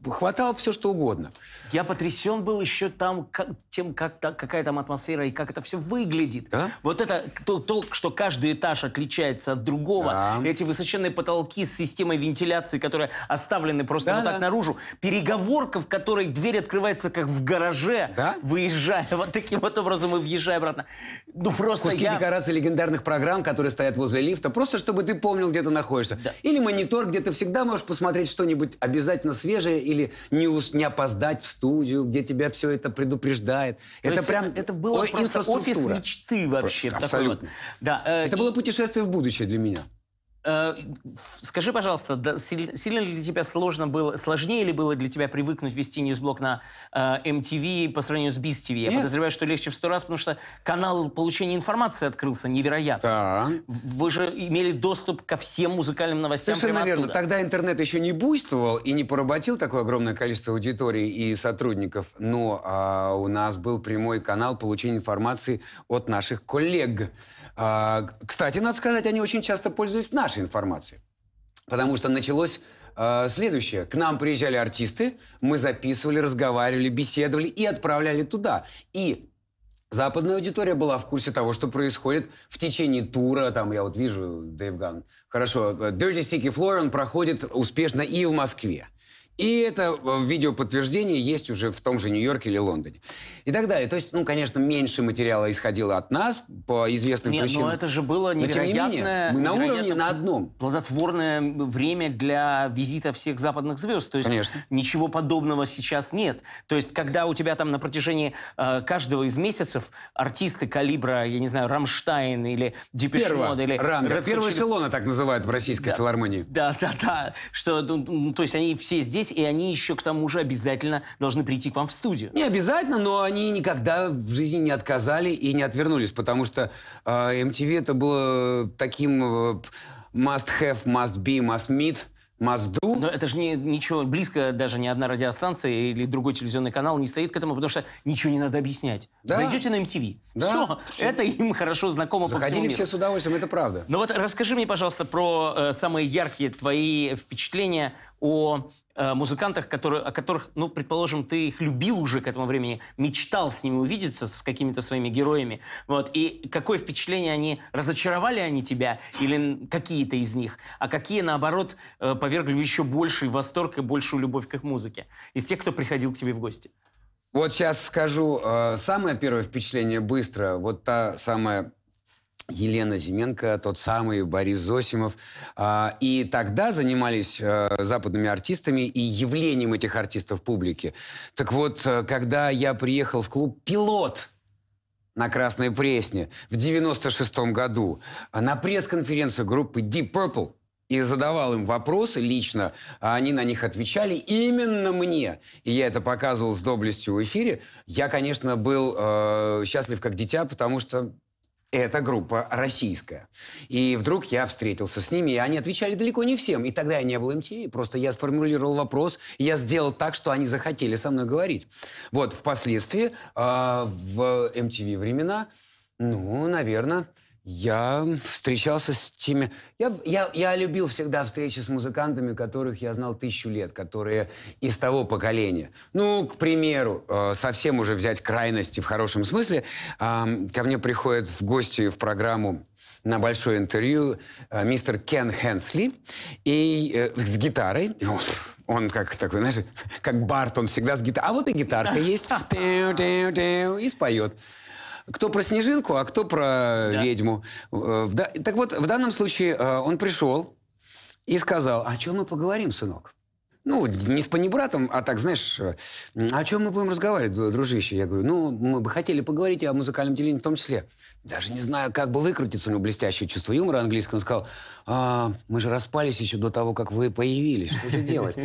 хватало все, что угодно. Я потрясен был еще там как, тем, как, так, какая там атмосфера и как это все выглядит. Да? Вот это то, то, что каждый этаж отличается от другого. Да. Эти высоченные потолки с системой вентиляции, которые оставлены просто да, вот так да. наружу. Переговорка, в которой дверь открывается как в гараже, да? выезжая вот таким вот образом и въезжая обратно. Ну просто Куски я... декорации легендарных программ, которые стоят возле лифта, просто чтобы ты помнил, где ты находишься. Да. Или монитор, где ты всегда можешь посмотреть что-нибудь обязательно свежее, оружие или не, ус, не опоздать в студию, где тебя все это предупреждает. То это прям это, это было о, просто офис мечты вообще. Абсолютно. Да, э, это и... было путешествие в будущее для меня. Э, скажи, пожалуйста, сильно ли для тебя сложно было, сложнее ли было для тебя привыкнуть вести ньюсблок на MTV э, по сравнению с Biz TV? Я подозреваю, что легче в сто раз, потому что канал получения информации открылся невероятно. Да. Вы же имели доступ ко всем музыкальным новостям Совершенно верно. Тогда интернет еще не буйствовал и не поработил такое огромное количество аудитории и сотрудников, но а, у нас был прямой канал получения информации от наших коллег. А, кстати, надо сказать, они очень часто пользуются нашей информацией. Потому что началось а, следующее. К нам приезжали артисты, мы записывали, разговаривали, беседовали и отправляли туда. И Западная аудитория была в курсе того, что происходит в течение тура. Там я вот вижу Дэйв Ган. Хорошо. Э, Dirty Sticky Floor, он проходит успешно и в Москве. И это э, в видеоподтверждении есть уже в том же Нью-Йорке или Лондоне. И так далее. То есть, ну, конечно, меньше материала исходило от нас по известным Нет, причинам. но это же было невероятное... менее, мы на уровне, на одном. Плодотворное время для визита всех западных звезд. То есть конечно. ничего подобного сейчас нет. То есть, когда у тебя там на протяжении э, каждого из месяцев артисты калибра, я не знаю, Рамштайн или Дипешмод или... Ранга. Первый эшелона так называют в российской да, филармонии. Да, да, да. Что, ну, то есть они все здесь здесь, и они еще к тому же обязательно должны прийти к вам в студию. Не обязательно, но они никогда в жизни не отказали и не отвернулись, потому что э, MTV это было таким э, must have, must be, must meet – Мазду. Но это же не, ничего близко, даже ни одна радиостанция или другой телевизионный канал не стоит к этому, потому что ничего не надо объяснять. Да. Зайдете на MTV. Да. Все, все. это им хорошо знакомо Заходили по всему миру. все с удовольствием, это правда. Но ну вот расскажи мне, пожалуйста, про э, самые яркие твои впечатления о э, музыкантах, которые, о которых, ну, предположим, ты их любил уже к этому времени, мечтал с ними увидеться, с какими-то своими героями. Вот. И какое впечатление они, разочаровали они тебя или какие-то из них, а какие, наоборот, э, повергли в еще больший восторг и большую любовь к их музыке из тех, кто приходил к тебе в гости? Вот сейчас скажу. Э, самое первое впечатление быстро. Вот та самая Елена Зименко, тот самый Борис Зосимов. А, и тогда занимались э, западными артистами и явлением этих артистов в публике. Так вот, э, когда я приехал в клуб «Пилот», на Красной Пресне в 96-м году на пресс-конференцию группы Deep Purple и задавал им вопросы лично, а они на них отвечали именно мне. И я это показывал с доблестью в эфире. Я, конечно, был э, счастлив как дитя, потому что эта группа российская. И вдруг я встретился с ними, и они отвечали далеко не всем. И тогда я не был МТИ, просто я сформулировал вопрос, я сделал так, что они захотели со мной говорить. Вот, впоследствии, э, в MTV времена, ну, наверное, я встречался с теми... Я, я, я любил всегда встречи с музыкантами, которых я знал тысячу лет, которые из того поколения. Ну, к примеру, э, совсем уже взять крайности в хорошем смысле. Э, ко мне приходит в гости в программу на большое интервью э, мистер Кен Хенсли и, э, с гитарой. И он, он как такой, знаешь, как Барт, он всегда с гитарой. А вот и гитарка есть. И споет кто про снежинку, а кто про да. ведьму. Э, так вот, в данном случае э, он пришел и сказал, о чем мы поговорим, сынок? Ну, не с панибратом, а так, знаешь, э, «А о чем мы будем разговаривать, дружище? Я говорю, ну, мы бы хотели поговорить о музыкальном делении, в том числе. Даже не знаю, как бы выкрутиться, у него блестящее чувство юмора английского. Он сказал, а, мы же распались еще до того, как вы появились, что же делать?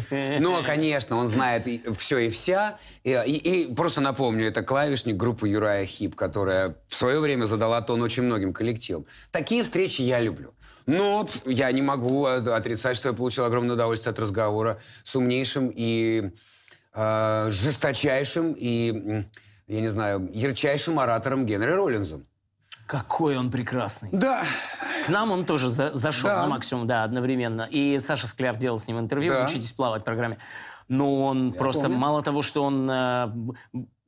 Ну, а, конечно, он знает все и вся. И, и просто напомню, это клавишник группы Юрая Хип, которая в свое время задала тон очень многим коллективам. Такие встречи я люблю. Ну, я не могу отрицать, что я получил огромное удовольствие от разговора с умнейшим и э, жесточайшим и, я не знаю, ярчайшим оратором Генри Роллинзом. Какой он прекрасный. Да. К нам он тоже за зашел да. на максимум, да, одновременно. И Саша Скляр делал с ним интервью да. «Учитесь плавать» в программе. Но он Я просто помню. мало того, что он э,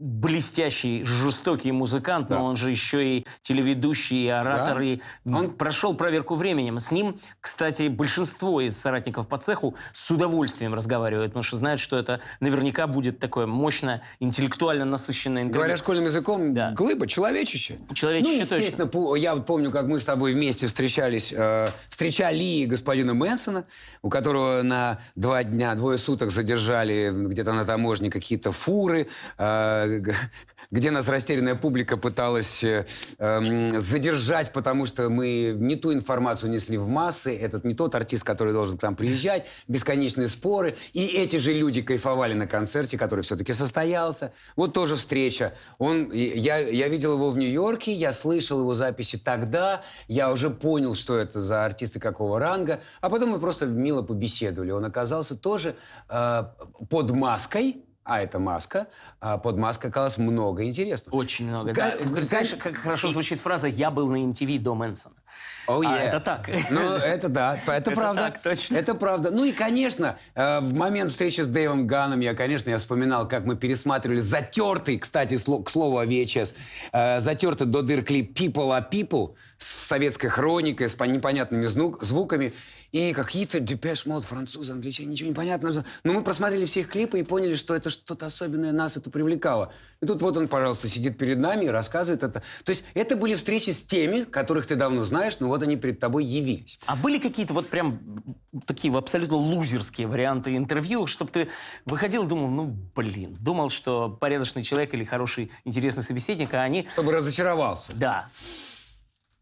блестящий, жестокий музыкант, да. но он же еще и телеведущий, и оратор, да. и он прошел проверку временем. С ним, кстати, большинство из соратников по цеху с удовольствием разговаривают, потому что знают, что это наверняка будет такое мощное, интеллектуально насыщенное интервью. Говоря школьным языком, да. глыба, человечище. Человечище ну, естественно, точно. я вот помню, как мы с тобой вместе встречались, э, встречали господина Мэнсона, у которого на два дня, двое суток задержали где-то на таможне какие-то фуры, э, где нас растерянная публика пыталась э, эм, задержать, потому что мы не ту информацию несли в массы, этот не тот артист, который должен к нам приезжать, бесконечные споры. И эти же люди кайфовали на концерте, который все-таки состоялся. Вот тоже встреча. Он, я, я видел его в Нью-Йорке, я слышал его записи тогда, я уже понял, что это за артисты какого ранга. А потом мы просто мило побеседовали. Он оказался тоже э, под маской, а это маска, а под маской оказалось много интересного. Очень много, как, да. Как, знаешь, как хорошо звучит фраза «я был на MTV до Мэнсона». Oh, yeah. а, это так. Ну, это да, это, это правда. Так, точно. Это правда. Ну и, конечно, э, в момент встречи с Дэйвом Ганом я, конечно, я вспоминал, как мы пересматривали затертый, кстати, к слову о VHS, э, затертый до дыр клип «People are а People» с советской хроникой, с непонятными звуками. И какие-то депеш мод французы, англичане, ничего не понятно. Но мы просмотрели все их клипы и поняли, что это что-то особенное нас это привлекало. И тут вот он, пожалуйста, сидит перед нами и рассказывает это. То есть это были встречи с теми, которых ты давно знаешь, но вот они перед тобой явились. А были какие-то вот прям такие абсолютно лузерские варианты интервью, чтобы ты выходил и думал, ну, блин, думал, что порядочный человек или хороший, интересный собеседник, а они... Чтобы разочаровался. Да.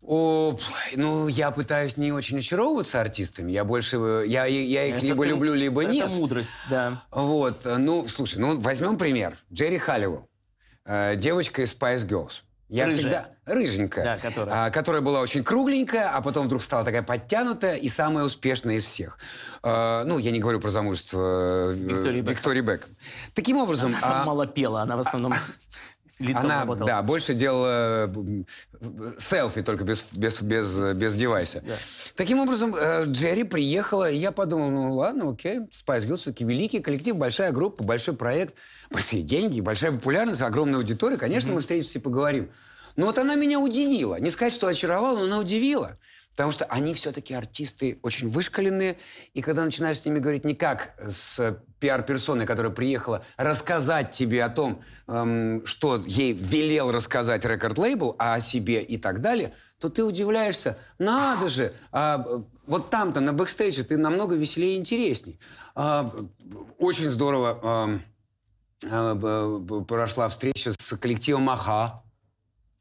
О, ну, я пытаюсь не очень очаровываться артистами. Я больше... Я, я их это либо ты, люблю, либо это нет. Это мудрость, да. Вот. Ну, слушай, ну, возьмем пример. Джерри Халливелл. Э, девочка из Spice Girls. Я Рыжая. всегда... Рыженькая. Да, которая. А, которая была очень кругленькая, а потом вдруг стала такая подтянутая и самая успешная из всех. А, ну, я не говорю про замужество э, Виктории, Виктории Бекхэм. Бэк. Таким образом... Она а... мало пела, она в основном лицом Она, работала. да, больше делала э, селфи, только без, без, без, без девайса. Да. Таким образом, э, Джерри приехала, и я подумал, ну ладно, окей, Spice Girls все-таки великий коллектив, большая группа, большой проект, большие деньги, большая популярность, огромная аудитория, конечно, mm-hmm. мы встретимся и поговорим. Но вот она меня удивила. Не сказать, что очаровала, но она удивила. Потому что они все-таки артисты очень вышкаленные, и когда начинаешь с ними говорить не как э, с э, пиар-персоной, которая приехала рассказать тебе о том, эм, что ей велел рассказать рекорд-лейбл, а о себе и так далее, то ты удивляешься, надо же, а, э, вот там-то на бэкстейдже ты намного веселее и интересней. А, очень здорово а, а, прошла встреча с коллективом «Аха»,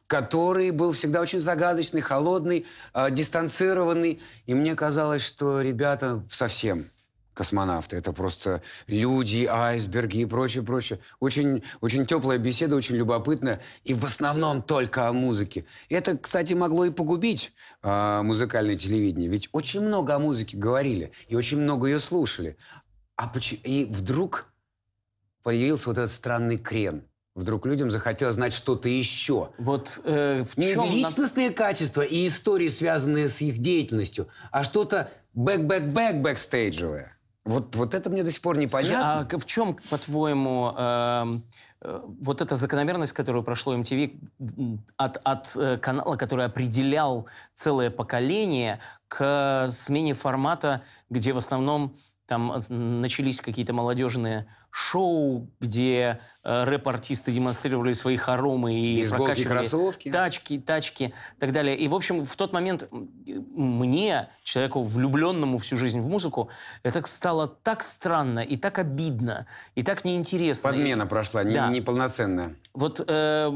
который был всегда очень загадочный, холодный, э, дистанцированный. И мне казалось, что ребята совсем космонавты. Это просто люди, айсберги и прочее, прочее. Очень, очень теплая беседа, очень любопытная. И в основном только о музыке. Это, кстати, могло и погубить э, музыкальное телевидение. Ведь очень много о музыке говорили. И очень много ее слушали. А поч... И вдруг появился вот этот странный крен – Вдруг людям захотелось знать что-то еще. Вот э, в чем... Не личностные на... качества и истории, связанные с их деятельностью, а что-то бэк-бэк-бэк-бэкстейджевое. Вот, вот это мне до сих пор непонятно. Скажи, а в чем, по-твоему, э, э, вот эта закономерность, которую прошло MTV от, от э, канала, который определял целое поколение, к смене формата, где в основном там э, начались какие-то молодежные шоу, где э, рэп-артисты демонстрировали свои хоромы и Бейсболки, прокачивали тачки, тачки и так далее. И, в общем, в тот момент мне, человеку, влюбленному всю жизнь в музыку, это стало так странно и так обидно, и так неинтересно. Подмена и... прошла, да. неполноценная. Вот э,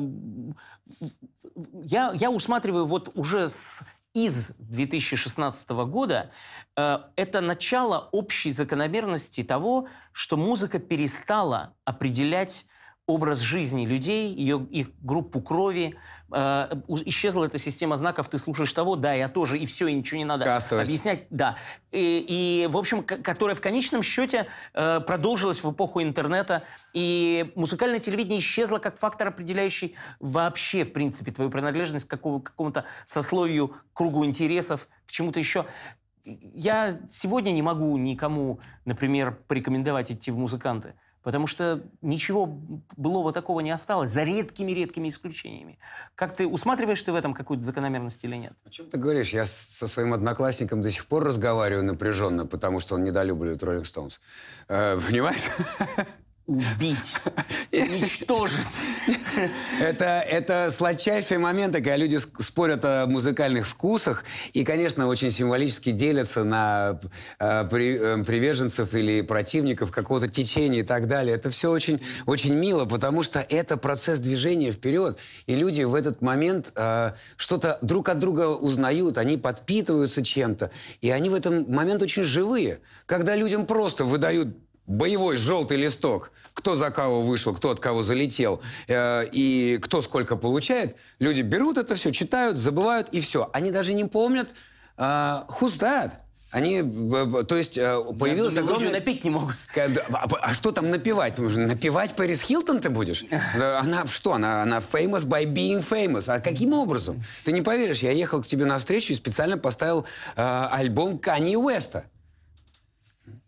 я, я усматриваю вот уже с из 2016 года э, это начало общей закономерности того, что музыка перестала определять образ жизни людей, ее, их группу крови, а, исчезла эта система знаков, ты слушаешь того, да, я тоже, и все, и ничего не надо Кастовость. объяснять. Да. И, и, в общем, которая в конечном счете э, продолжилась в эпоху интернета, и музыкальное телевидение исчезло как фактор, определяющий вообще, в принципе, твою принадлежность к какому- какому-то сословию, кругу интересов, к чему-то еще. Я сегодня не могу никому, например, порекомендовать идти в музыканты. Потому что ничего было вот такого не осталось, за редкими-редкими исключениями. Как ты, усматриваешь ты в этом какую-то закономерность или нет? О чем ты говоришь? Я со своим одноклассником до сих пор разговариваю напряженно, потому что он недолюбливает Роллинг Стоунс. Э, понимаешь? убить, уничтожить. это, это сладчайшие моменты, когда люди спорят о музыкальных вкусах и, конечно, очень символически делятся на э, при, э, приверженцев или противников какого-то течения и так далее. Это все очень, очень мило, потому что это процесс движения вперед, и люди в этот момент э, что-то друг от друга узнают, они подпитываются чем-то, и они в этот момент очень живые. Когда людям просто выдают Боевой желтый листок. Кто за кого вышел, кто от кого залетел э, и кто сколько получает. Люди берут это все, читают, забывают и все. Они даже не помнят, э, who's that? Они, то есть, э, появилось думаю, огромное... напить не могут. А, а что там напивать? Напивать Пэрис Хилтон ты будешь? Она что? Она, она famous by being famous. А каким образом? Ты не поверишь, я ехал к тебе на встречу и специально поставил э, альбом Кани Уэста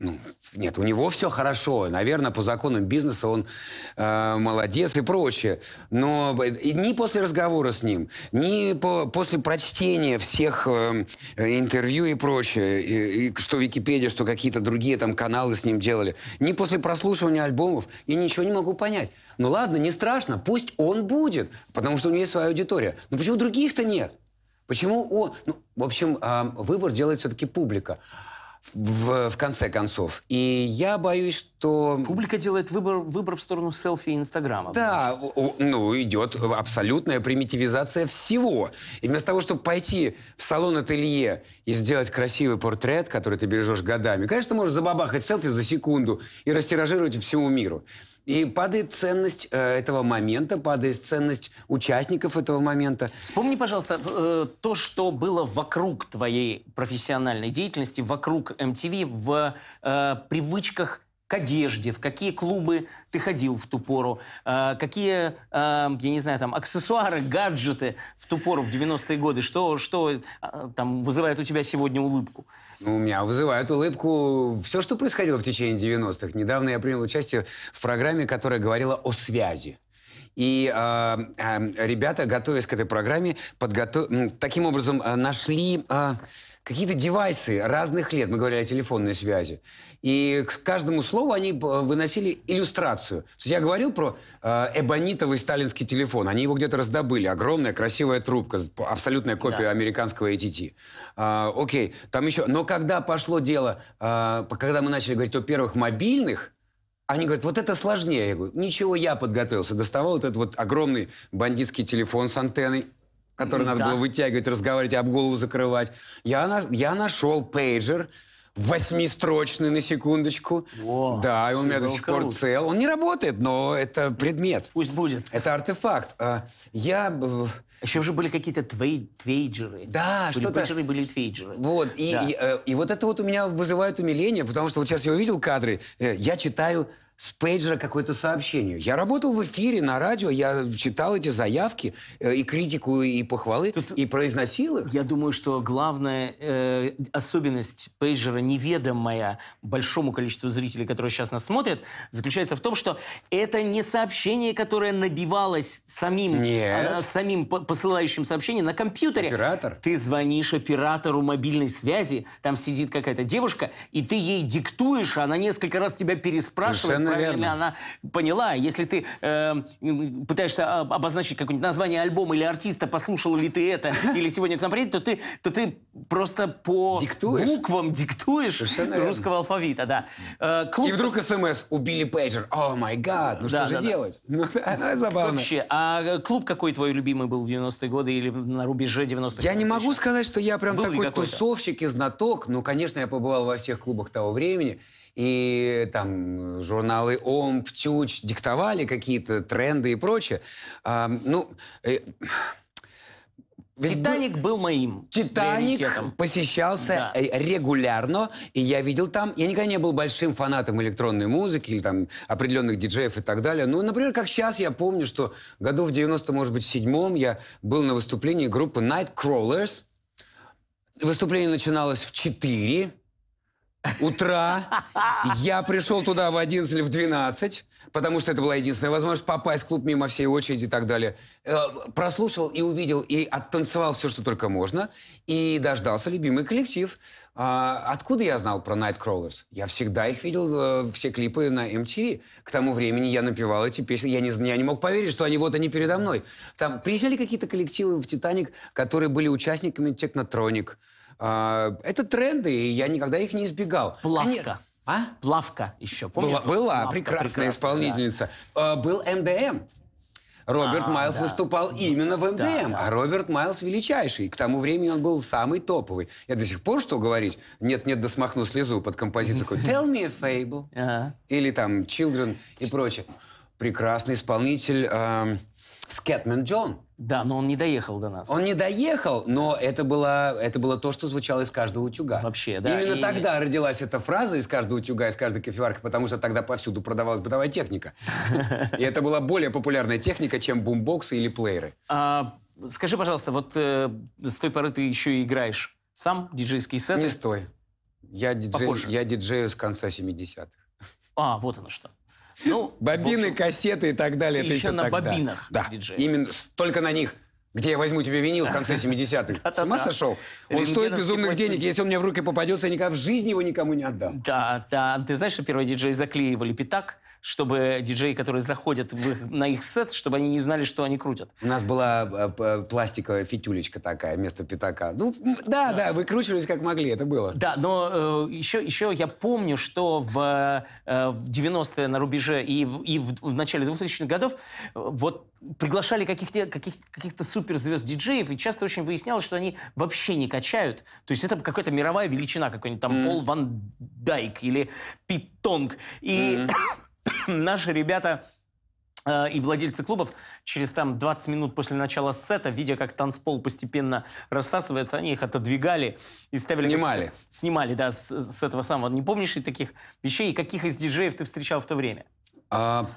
ну, нет, у него все хорошо, наверное, по законам бизнеса он э, молодец и прочее. Но ни после разговора с ним, ни по, после прочтения всех э, интервью и прочее, и, и, что Википедия, что какие-то другие там каналы с ним делали, ни после прослушивания альбомов, я ничего не могу понять. Ну ладно, не страшно, пусть он будет, потому что у него есть своя аудитория. Но почему других-то нет? Почему он... Ну, в общем, э, выбор делает все-таки публика в, в конце концов. И я боюсь, что... Публика делает выбор, выбор в сторону селфи и Инстаграма. Да, ну, идет абсолютная примитивизация всего. И вместо того, чтобы пойти в салон-ателье и сделать красивый портрет, который ты бережешь годами, конечно, можешь забабахать селфи за секунду и растиражировать всему миру. И падает ценность э, этого момента, падает ценность участников этого момента. Вспомни, пожалуйста, э, то, что было вокруг твоей профессиональной деятельности, вокруг MTV, в э, привычках к одежде, в какие клубы ты ходил в ту пору, э, какие, э, я не знаю, там, аксессуары, гаджеты в ту пору, в 90-е годы, что, что э, там вызывает у тебя сегодня улыбку? Ну, у меня вызывает улыбку все, что происходило в течение 90-х. Недавно я принял участие в программе, которая говорила о связи. И э, э, ребята, готовясь к этой программе, подготов... таким образом э, нашли... Э, какие-то девайсы разных лет, мы говорили о телефонной связи, и к каждому слову они э, выносили иллюстрацию. То есть я говорил про э, эбонитовый сталинский телефон, они его где-то раздобыли, огромная красивая трубка, абсолютная копия да. американского ATT. А, окей, там еще, но когда пошло дело, а, когда мы начали говорить о первых мобильных, они говорят, вот это сложнее. Я говорю, ничего, я подготовился. Доставал вот этот вот огромный бандитский телефон с антенной, который ну надо да. было вытягивать, разговаривать, об голову закрывать. Я, на, я нашел пейджер, восьмистрочный на секундочку. О, да, и он у меня до сих пор цел. Он не работает, но это предмет. Пусть будет. Это артефакт. А, я... Еще уже были какие-то твей, твейджеры. Да, были что-то... Пейджеры были твейджеры. Вот, и, да. и, и, э, и вот это вот у меня вызывает умиление, потому что вот сейчас я увидел кадры, э, я читаю с пейджера какое-то сообщение. Я работал в эфире на радио, я читал эти заявки э, и критику, и похвалы, Тут и произносил их. Я думаю, что главная э, особенность пейджера, неведомая большому количеству зрителей, которые сейчас нас смотрят, заключается в том, что это не сообщение, которое набивалось самим, Нет. А, самим посылающим сообщение на компьютере. Оператор. Ты звонишь оператору мобильной связи, там сидит какая-то девушка, и ты ей диктуешь, а она несколько раз тебя переспрашивает. Совершенно Совершенно правильно она поняла. Если ты э, пытаешься обозначить какое-нибудь название альбома или артиста, послушал ли ты это, или сегодня к нам приедет, то ты, то ты просто по диктуешь. буквам диктуешь Совершенно русского верно. алфавита. Да. Э, клуб... И вдруг смс эм «Убили пейджер». О май гад, ну да, что да, же да. делать? Ну, это забавно. Вообще, а э, клуб какой твой любимый был в 90-е годы или на рубеже 90-х? Я не могу сказать, что я прям был такой тусовщик и знаток. Ну, конечно, я побывал во всех клубах того времени и там журналы «Ом», «Птюч» диктовали какие-то тренды и прочее. А, ну, э, ведь «Титаник» был моим «Титаник» посещался да. Э, регулярно, и я видел там... Я никогда не был большим фанатом электронной музыки или там определенных диджеев и так далее. Ну, например, как сейчас, я помню, что году в 90 может быть, седьмом я был на выступлении группы Night Crawlers. Выступление начиналось в 4 утра. Я пришел туда в 11 или в 12, потому что это была единственная возможность попасть в клуб мимо всей очереди и так далее. Э, прослушал и увидел, и оттанцевал все, что только можно, и дождался любимый коллектив. А, откуда я знал про Nightcrawlers? Я всегда их видел, э, все клипы на MTV. К тому времени я напевал эти песни, я не, я не мог поверить, что они вот они передо мной. Там приезжали какие-то коллективы в «Титаник», которые были участниками «Технотроник», а, это тренды, и я никогда их не избегал. Плавка. Они... А? Плавка еще, помнишь? Была, была Плавка, прекрасная, прекрасная исполнительница. Да. Был МДМ. Роберт а, Майлз да. выступал ну, именно в МДМ, да, да. а Роберт Майлз величайший. К тому времени он был самый топовый. Я до сих пор что говорить? Нет-нет, да смахну слезу под композицию. Tell me a fable. Или там Children и прочее. Прекрасный исполнитель эм, Скэтмен Джон. Да, но он не доехал до нас. Он не доехал, но это было, это было то, что звучало из каждого утюга. Вообще, да. Именно и... тогда родилась эта фраза из каждого утюга, из каждой кофеварки, потому что тогда повсюду продавалась бытовая техника. И это была более популярная техника, чем бумбоксы или плееры. А, скажи, пожалуйста, вот э, с той поры ты еще и играешь сам диджейские сеты? Не стой. Я диджей, диджею с конца 70-х. А, вот оно что. Ну, Бобины, общем, кассеты и так далее. Еще на тогда. бобинах да. диджей. Именно, только на них. Где я возьму тебе винил в конце 70-х? С ума сошел? Он стоит безумных денег. Если он мне в руки попадется, я никогда в жизни его никому не отдам. Да, да. Ты знаешь, что первые диджеи заклеивали пятак? чтобы диджеи, которые заходят в их, на их сет, чтобы они не знали, что они крутят. У нас была э, э, пластиковая фитюлечка такая вместо пятака. Ну, да, да, да выкручивались как могли, это было. Да, но э, еще, еще я помню, что в, э, в 90-е на рубеже и в, и в, в начале 2000-х годов э, вот приглашали каких-то каких, каких-то суперзвезд диджеев, и часто очень выяснялось, что они вообще не качают. То есть это какая-то мировая величина, какой-нибудь там mm. Пол Ван Дайк или Пит Тонг. И... Mm-hmm наши ребята э, и владельцы клубов через там 20 минут после начала сета, видя, как танцпол постепенно рассасывается, они их отодвигали и ставили... Снимали. Снимали, да, с, с этого самого. Не помнишь ли таких вещей? И каких из диджеев ты встречал в то время? А...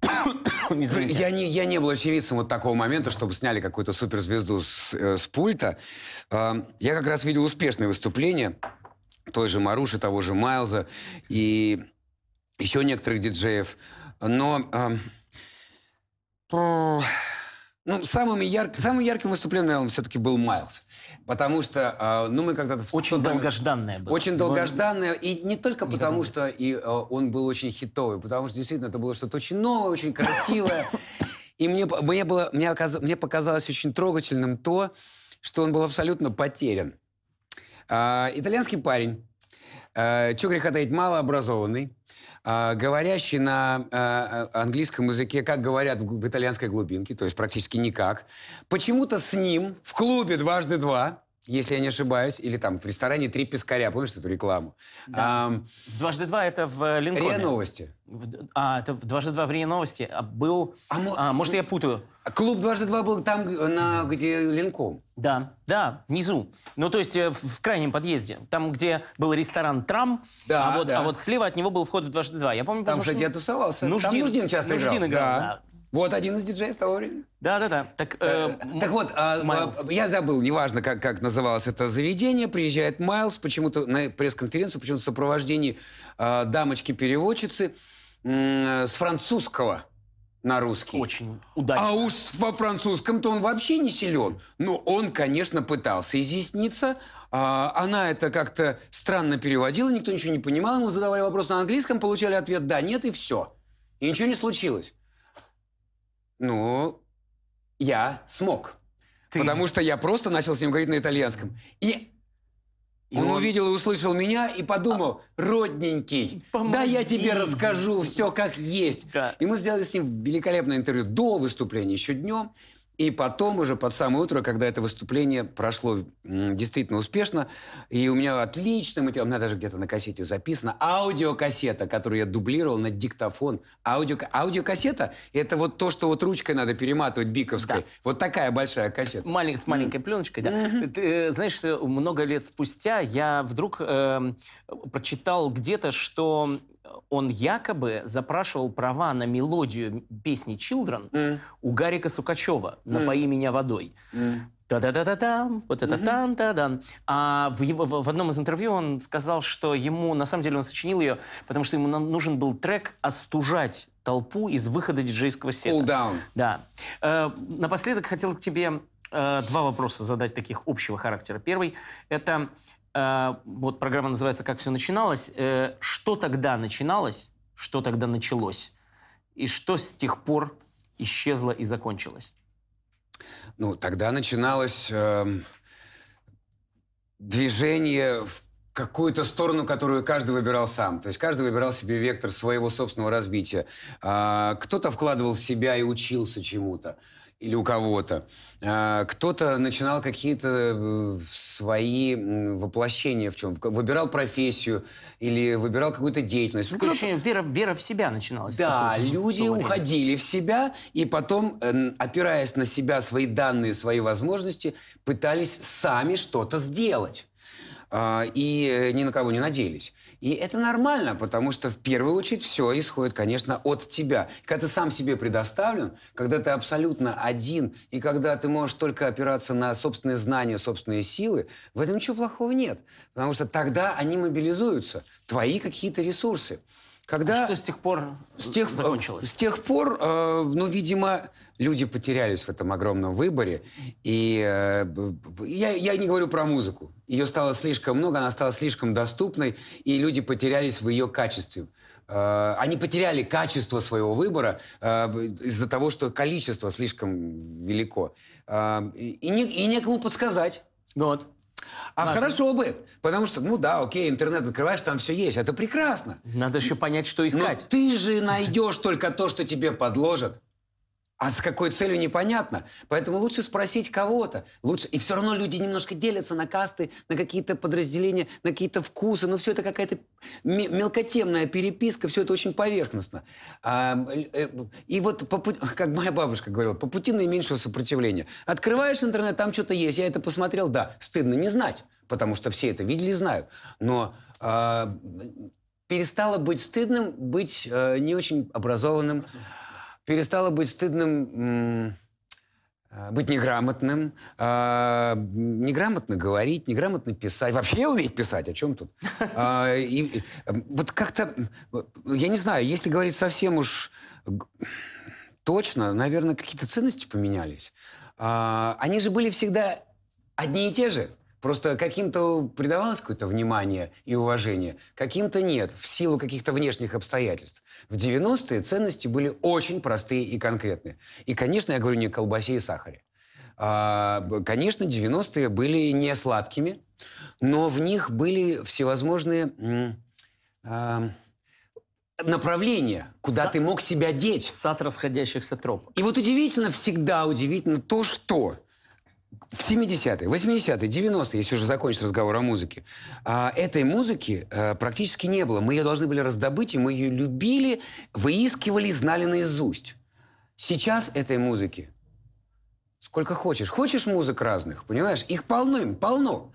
Ну, я не, я не был очевидцем вот такого момента, чтобы сняли какую-то суперзвезду с, э, с пульта. А, я как раз видел успешное выступление той же Маруши, того же Майлза. И еще некоторых диджеев. Но э, ну, самым, ярк, самым ярким выступлением, наверное, все-таки был Майлз. Потому что, э, ну, мы когда-то... Очень долгожданное было. Очень долгожданное. И не только Никогда потому, что и, э, он был очень хитовый, потому что действительно это было что-то очень новое, очень красивое. И мне, мне, было, мне, оказ, мне показалось очень трогательным то, что он был абсолютно потерян. Э, итальянский парень, э, чего греха таить, малообразованный, а, говорящий на а, а, английском языке, как говорят в итальянской глубинке, то есть практически никак, почему-то с ним в клубе дважды два если я не ошибаюсь, или там в ресторане «Три пескаря», помнишь эту рекламу? Да. А, «Дважды два» это в Линкольне. «РИА Новости». А, это «Дважды два» в «РИА Новости» а был... А, мо... а, может, я путаю. А Клуб «Дважды два» был там, на, где Линком. Да, да, внизу. Ну, то есть э, в крайнем подъезде. Там, где был ресторан «Трам», да, а, вот, а да. а вот слева от него был вход в «Дважды два». Я помню, там, потому, кстати, что... я тусовался. Нуждин, там Нуждин часто Нуждин играл. играл Да. Вот один из диджеев того времени. Да, да, да. Так, э, э так вот, э, я забыл, неважно, как, как называлось это заведение. Приезжает Майлз почему-то на пресс-конференцию, почему-то в сопровождении э, дамочки-переводчицы э, с французского на русский. Очень удачно. А уж во французском-то он вообще не силен. Но он, конечно, пытался изъясниться. А, она это как-то странно переводила, никто ничего не понимал. мы задавали вопрос на английском, получали ответ «да», «нет» и все. И ничего не случилось. Ну, я смог. Ты... Потому что я просто начал с ним говорить на итальянском. И, и он, он увидел и услышал меня и подумал, а... родненький, Помоги. да я тебе расскажу все как есть. Да. И мы сделали с ним великолепное интервью до выступления, еще днем. И потом уже под самое утро, когда это выступление прошло действительно успешно, и у меня отлично, у меня даже где-то на кассете записано, аудиокассета, которую я дублировал на диктофон. Аудио, аудиокассета – это вот то, что вот ручкой надо перематывать биковской. Да. Вот такая большая кассета. Малень, с маленькой mm. пленочкой, да. Mm-hmm. Ты, э, знаешь, много лет спустя я вдруг э, прочитал где-то, что он якобы запрашивал права на мелодию песни Children mm. у Гарика Сукачева на mm. меня водой». Mm. та да да да вот это тан та дан А в, его, в одном из интервью он сказал, что ему, на самом деле, он сочинил ее, потому что ему нужен был трек «Остужать толпу из выхода диджейского сета». Cool down. Да. Э, напоследок хотел к тебе э, два вопроса задать таких общего характера. Первый — это Э, вот программа называется «Как все начиналось». Э, что тогда начиналось, что тогда началось, и что с тех пор исчезло и закончилось? Ну, тогда начиналось э, движение в какую-то сторону, которую каждый выбирал сам. То есть каждый выбирал себе вектор своего собственного развития. Э, кто-то вкладывал в себя и учился чему-то или у кого-то. А, кто-то начинал какие-то э, свои воплощения в чем? Выбирал профессию или выбирал какую-то деятельность. Ну, короче, вера, вера в себя начиналась. Да, люди в уходили в себя и потом, э, опираясь на себя, свои данные, свои возможности, пытались сами что-то сделать. А, и э, ни на кого не надеялись. И это нормально, потому что в первую очередь все исходит, конечно, от тебя. Когда ты сам себе предоставлен, когда ты абсолютно один, и когда ты можешь только опираться на собственные знания, собственные силы, в этом ничего плохого нет. Потому что тогда они мобилизуются, твои какие-то ресурсы. Когда... А что с тех пор с тех, закончилось? С тех пор, э, ну, видимо, люди потерялись в этом огромном выборе. И э, я, я не говорю про музыку. Ее стало слишком много, она стала слишком доступной, и люди потерялись в ее качестве. Э, они потеряли качество своего выбора из-за того, что количество слишком велико. и, не, и некому подсказать. Вот. А Важно. хорошо бы, потому что, ну да, окей, интернет открываешь, там все есть, это прекрасно. Надо еще понять, что искать. Но ты же найдешь только то, что тебе подложат. А с какой целью непонятно. Поэтому лучше спросить кого-то. Лучше... И все равно люди немножко делятся на касты, на какие-то подразделения, на какие-то вкусы. Но ну, все это какая-то мелкотемная переписка, все это очень поверхностно. А, э, э, и вот, как моя бабушка говорила, по пути наименьшего сопротивления. Открываешь интернет, там что-то есть. Я это посмотрел, да, стыдно не знать, потому что все это видели и знают. Но а, перестало быть стыдным быть э, не очень образованным. Образован перестало быть стыдным э, быть неграмотным, э, неграмотно говорить, неграмотно писать, вообще уметь писать, о чем тут? А, и, э, вот как-то, я не знаю, если говорить совсем уж точно, наверное, какие-то ценности поменялись. А, они же были всегда одни и те же. Просто каким-то придавалось какое-то внимание и уважение, каким-то нет, в силу каких-то внешних обстоятельств. В 90-е ценности были очень простые и конкретные. И, конечно, я говорю не о колбасе и сахаре. А, конечно, 90-е были не сладкими, но в них были всевозможные а, направления, куда Са... ты мог себя деть. Сад расходящихся троп. И вот удивительно, всегда удивительно то, что в 70-е, 80-е, 90-е, если уже закончить разговор о музыке, а, этой музыки э, практически не было. Мы ее должны были раздобыть, и мы ее любили, выискивали, знали наизусть. Сейчас этой музыки сколько хочешь. Хочешь музык разных, понимаешь? Их полно, им полно.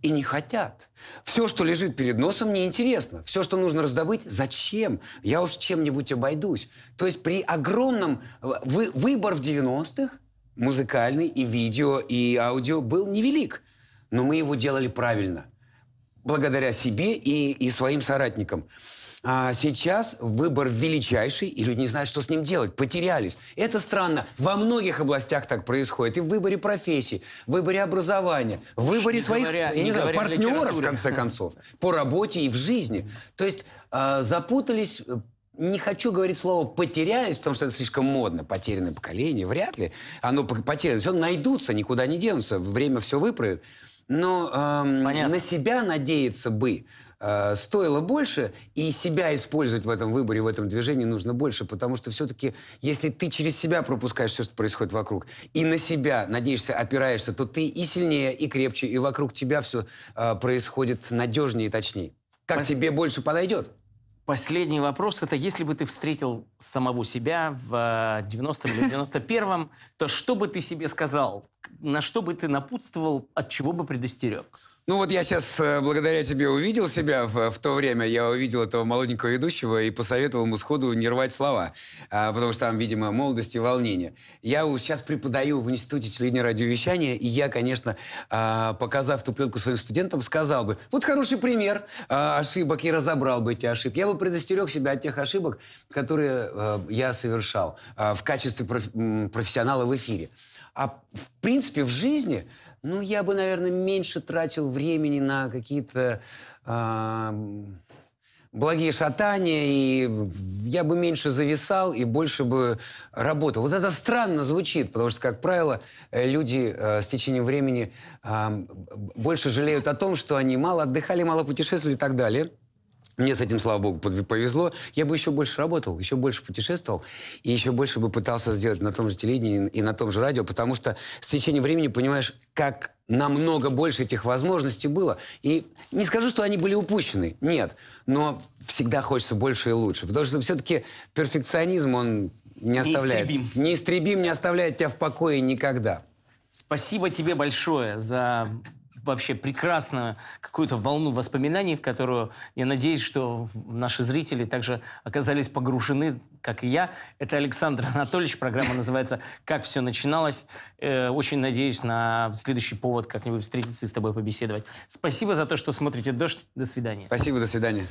И не хотят. Все, что лежит перед носом, неинтересно. Все, что нужно раздобыть, зачем? Я уж чем-нибудь обойдусь. То есть при огромном... Э, вы, выбор в 90-х музыкальный, и видео, и аудио был невелик. Но мы его делали правильно. Благодаря себе и, и своим соратникам. А сейчас выбор величайший, и люди не знают, что с ним делать, потерялись. Это странно. Во многих областях так происходит. И в выборе профессии, в выборе образования, в выборе не своих говоря, не, не знаю, партнеров, в конце концов, по работе и в жизни. То есть э, запутались, не хочу говорить слово «потерялись», потому что это слишком модно. Потерянное поколение, вряд ли. Оно потеряно. Все найдутся, никуда не денутся. Время все выправит. Но эм, на себя надеяться бы э, стоило больше, и себя использовать в этом выборе, в этом движении нужно больше, потому что все-таки, если ты через себя пропускаешь все, что происходит вокруг, и на себя надеешься, опираешься, то ты и сильнее, и крепче, и вокруг тебя все э, происходит надежнее и точнее. Как Спасибо. тебе больше подойдет? Последний вопрос – это если бы ты встретил самого себя в 90-м э, или 91-м, то что бы ты себе сказал? На что бы ты напутствовал? От чего бы предостерег? Ну вот я сейчас э, благодаря тебе увидел себя в, в то время, я увидел этого молоденького ведущего и посоветовал ему сходу не рвать слова, а, потому что там, видимо, молодость и волнение. Я сейчас преподаю в Институте телевидения радиовещания, и я, конечно, а, показав ту пленку своим студентам, сказал бы, вот хороший пример а, ошибок, и разобрал бы эти ошибки. Я бы предостерег себя от тех ошибок, которые а, я совершал а, в качестве проф, профессионала в эфире. А в принципе в жизни ну, я бы, наверное, меньше тратил времени на какие-то э, благие шатания, и я бы меньше зависал и больше бы работал. Вот это странно звучит, потому что, как правило, люди э, с течением времени э, больше жалеют о том, что они мало отдыхали, мало путешествовали и так далее. Мне с этим, слава богу, повезло. Я бы еще больше работал, еще больше путешествовал и еще больше бы пытался сделать на том же телевидении и на том же радио, потому что с течением времени понимаешь, как намного больше этих возможностей было. И не скажу, что они были упущены, нет, но всегда хочется больше и лучше, потому что все-таки перфекционизм, он не оставляет. Неистребим. Неистребим не оставляет тебя в покое никогда. Спасибо тебе большое за вообще прекрасную какую-то волну воспоминаний, в которую, я надеюсь, что наши зрители также оказались погружены, как и я. Это Александр Анатольевич, программа называется «Как все начиналось». Э, очень надеюсь на следующий повод как-нибудь встретиться и с тобой побеседовать. Спасибо за то, что смотрите «Дождь». До свидания. Спасибо, до свидания.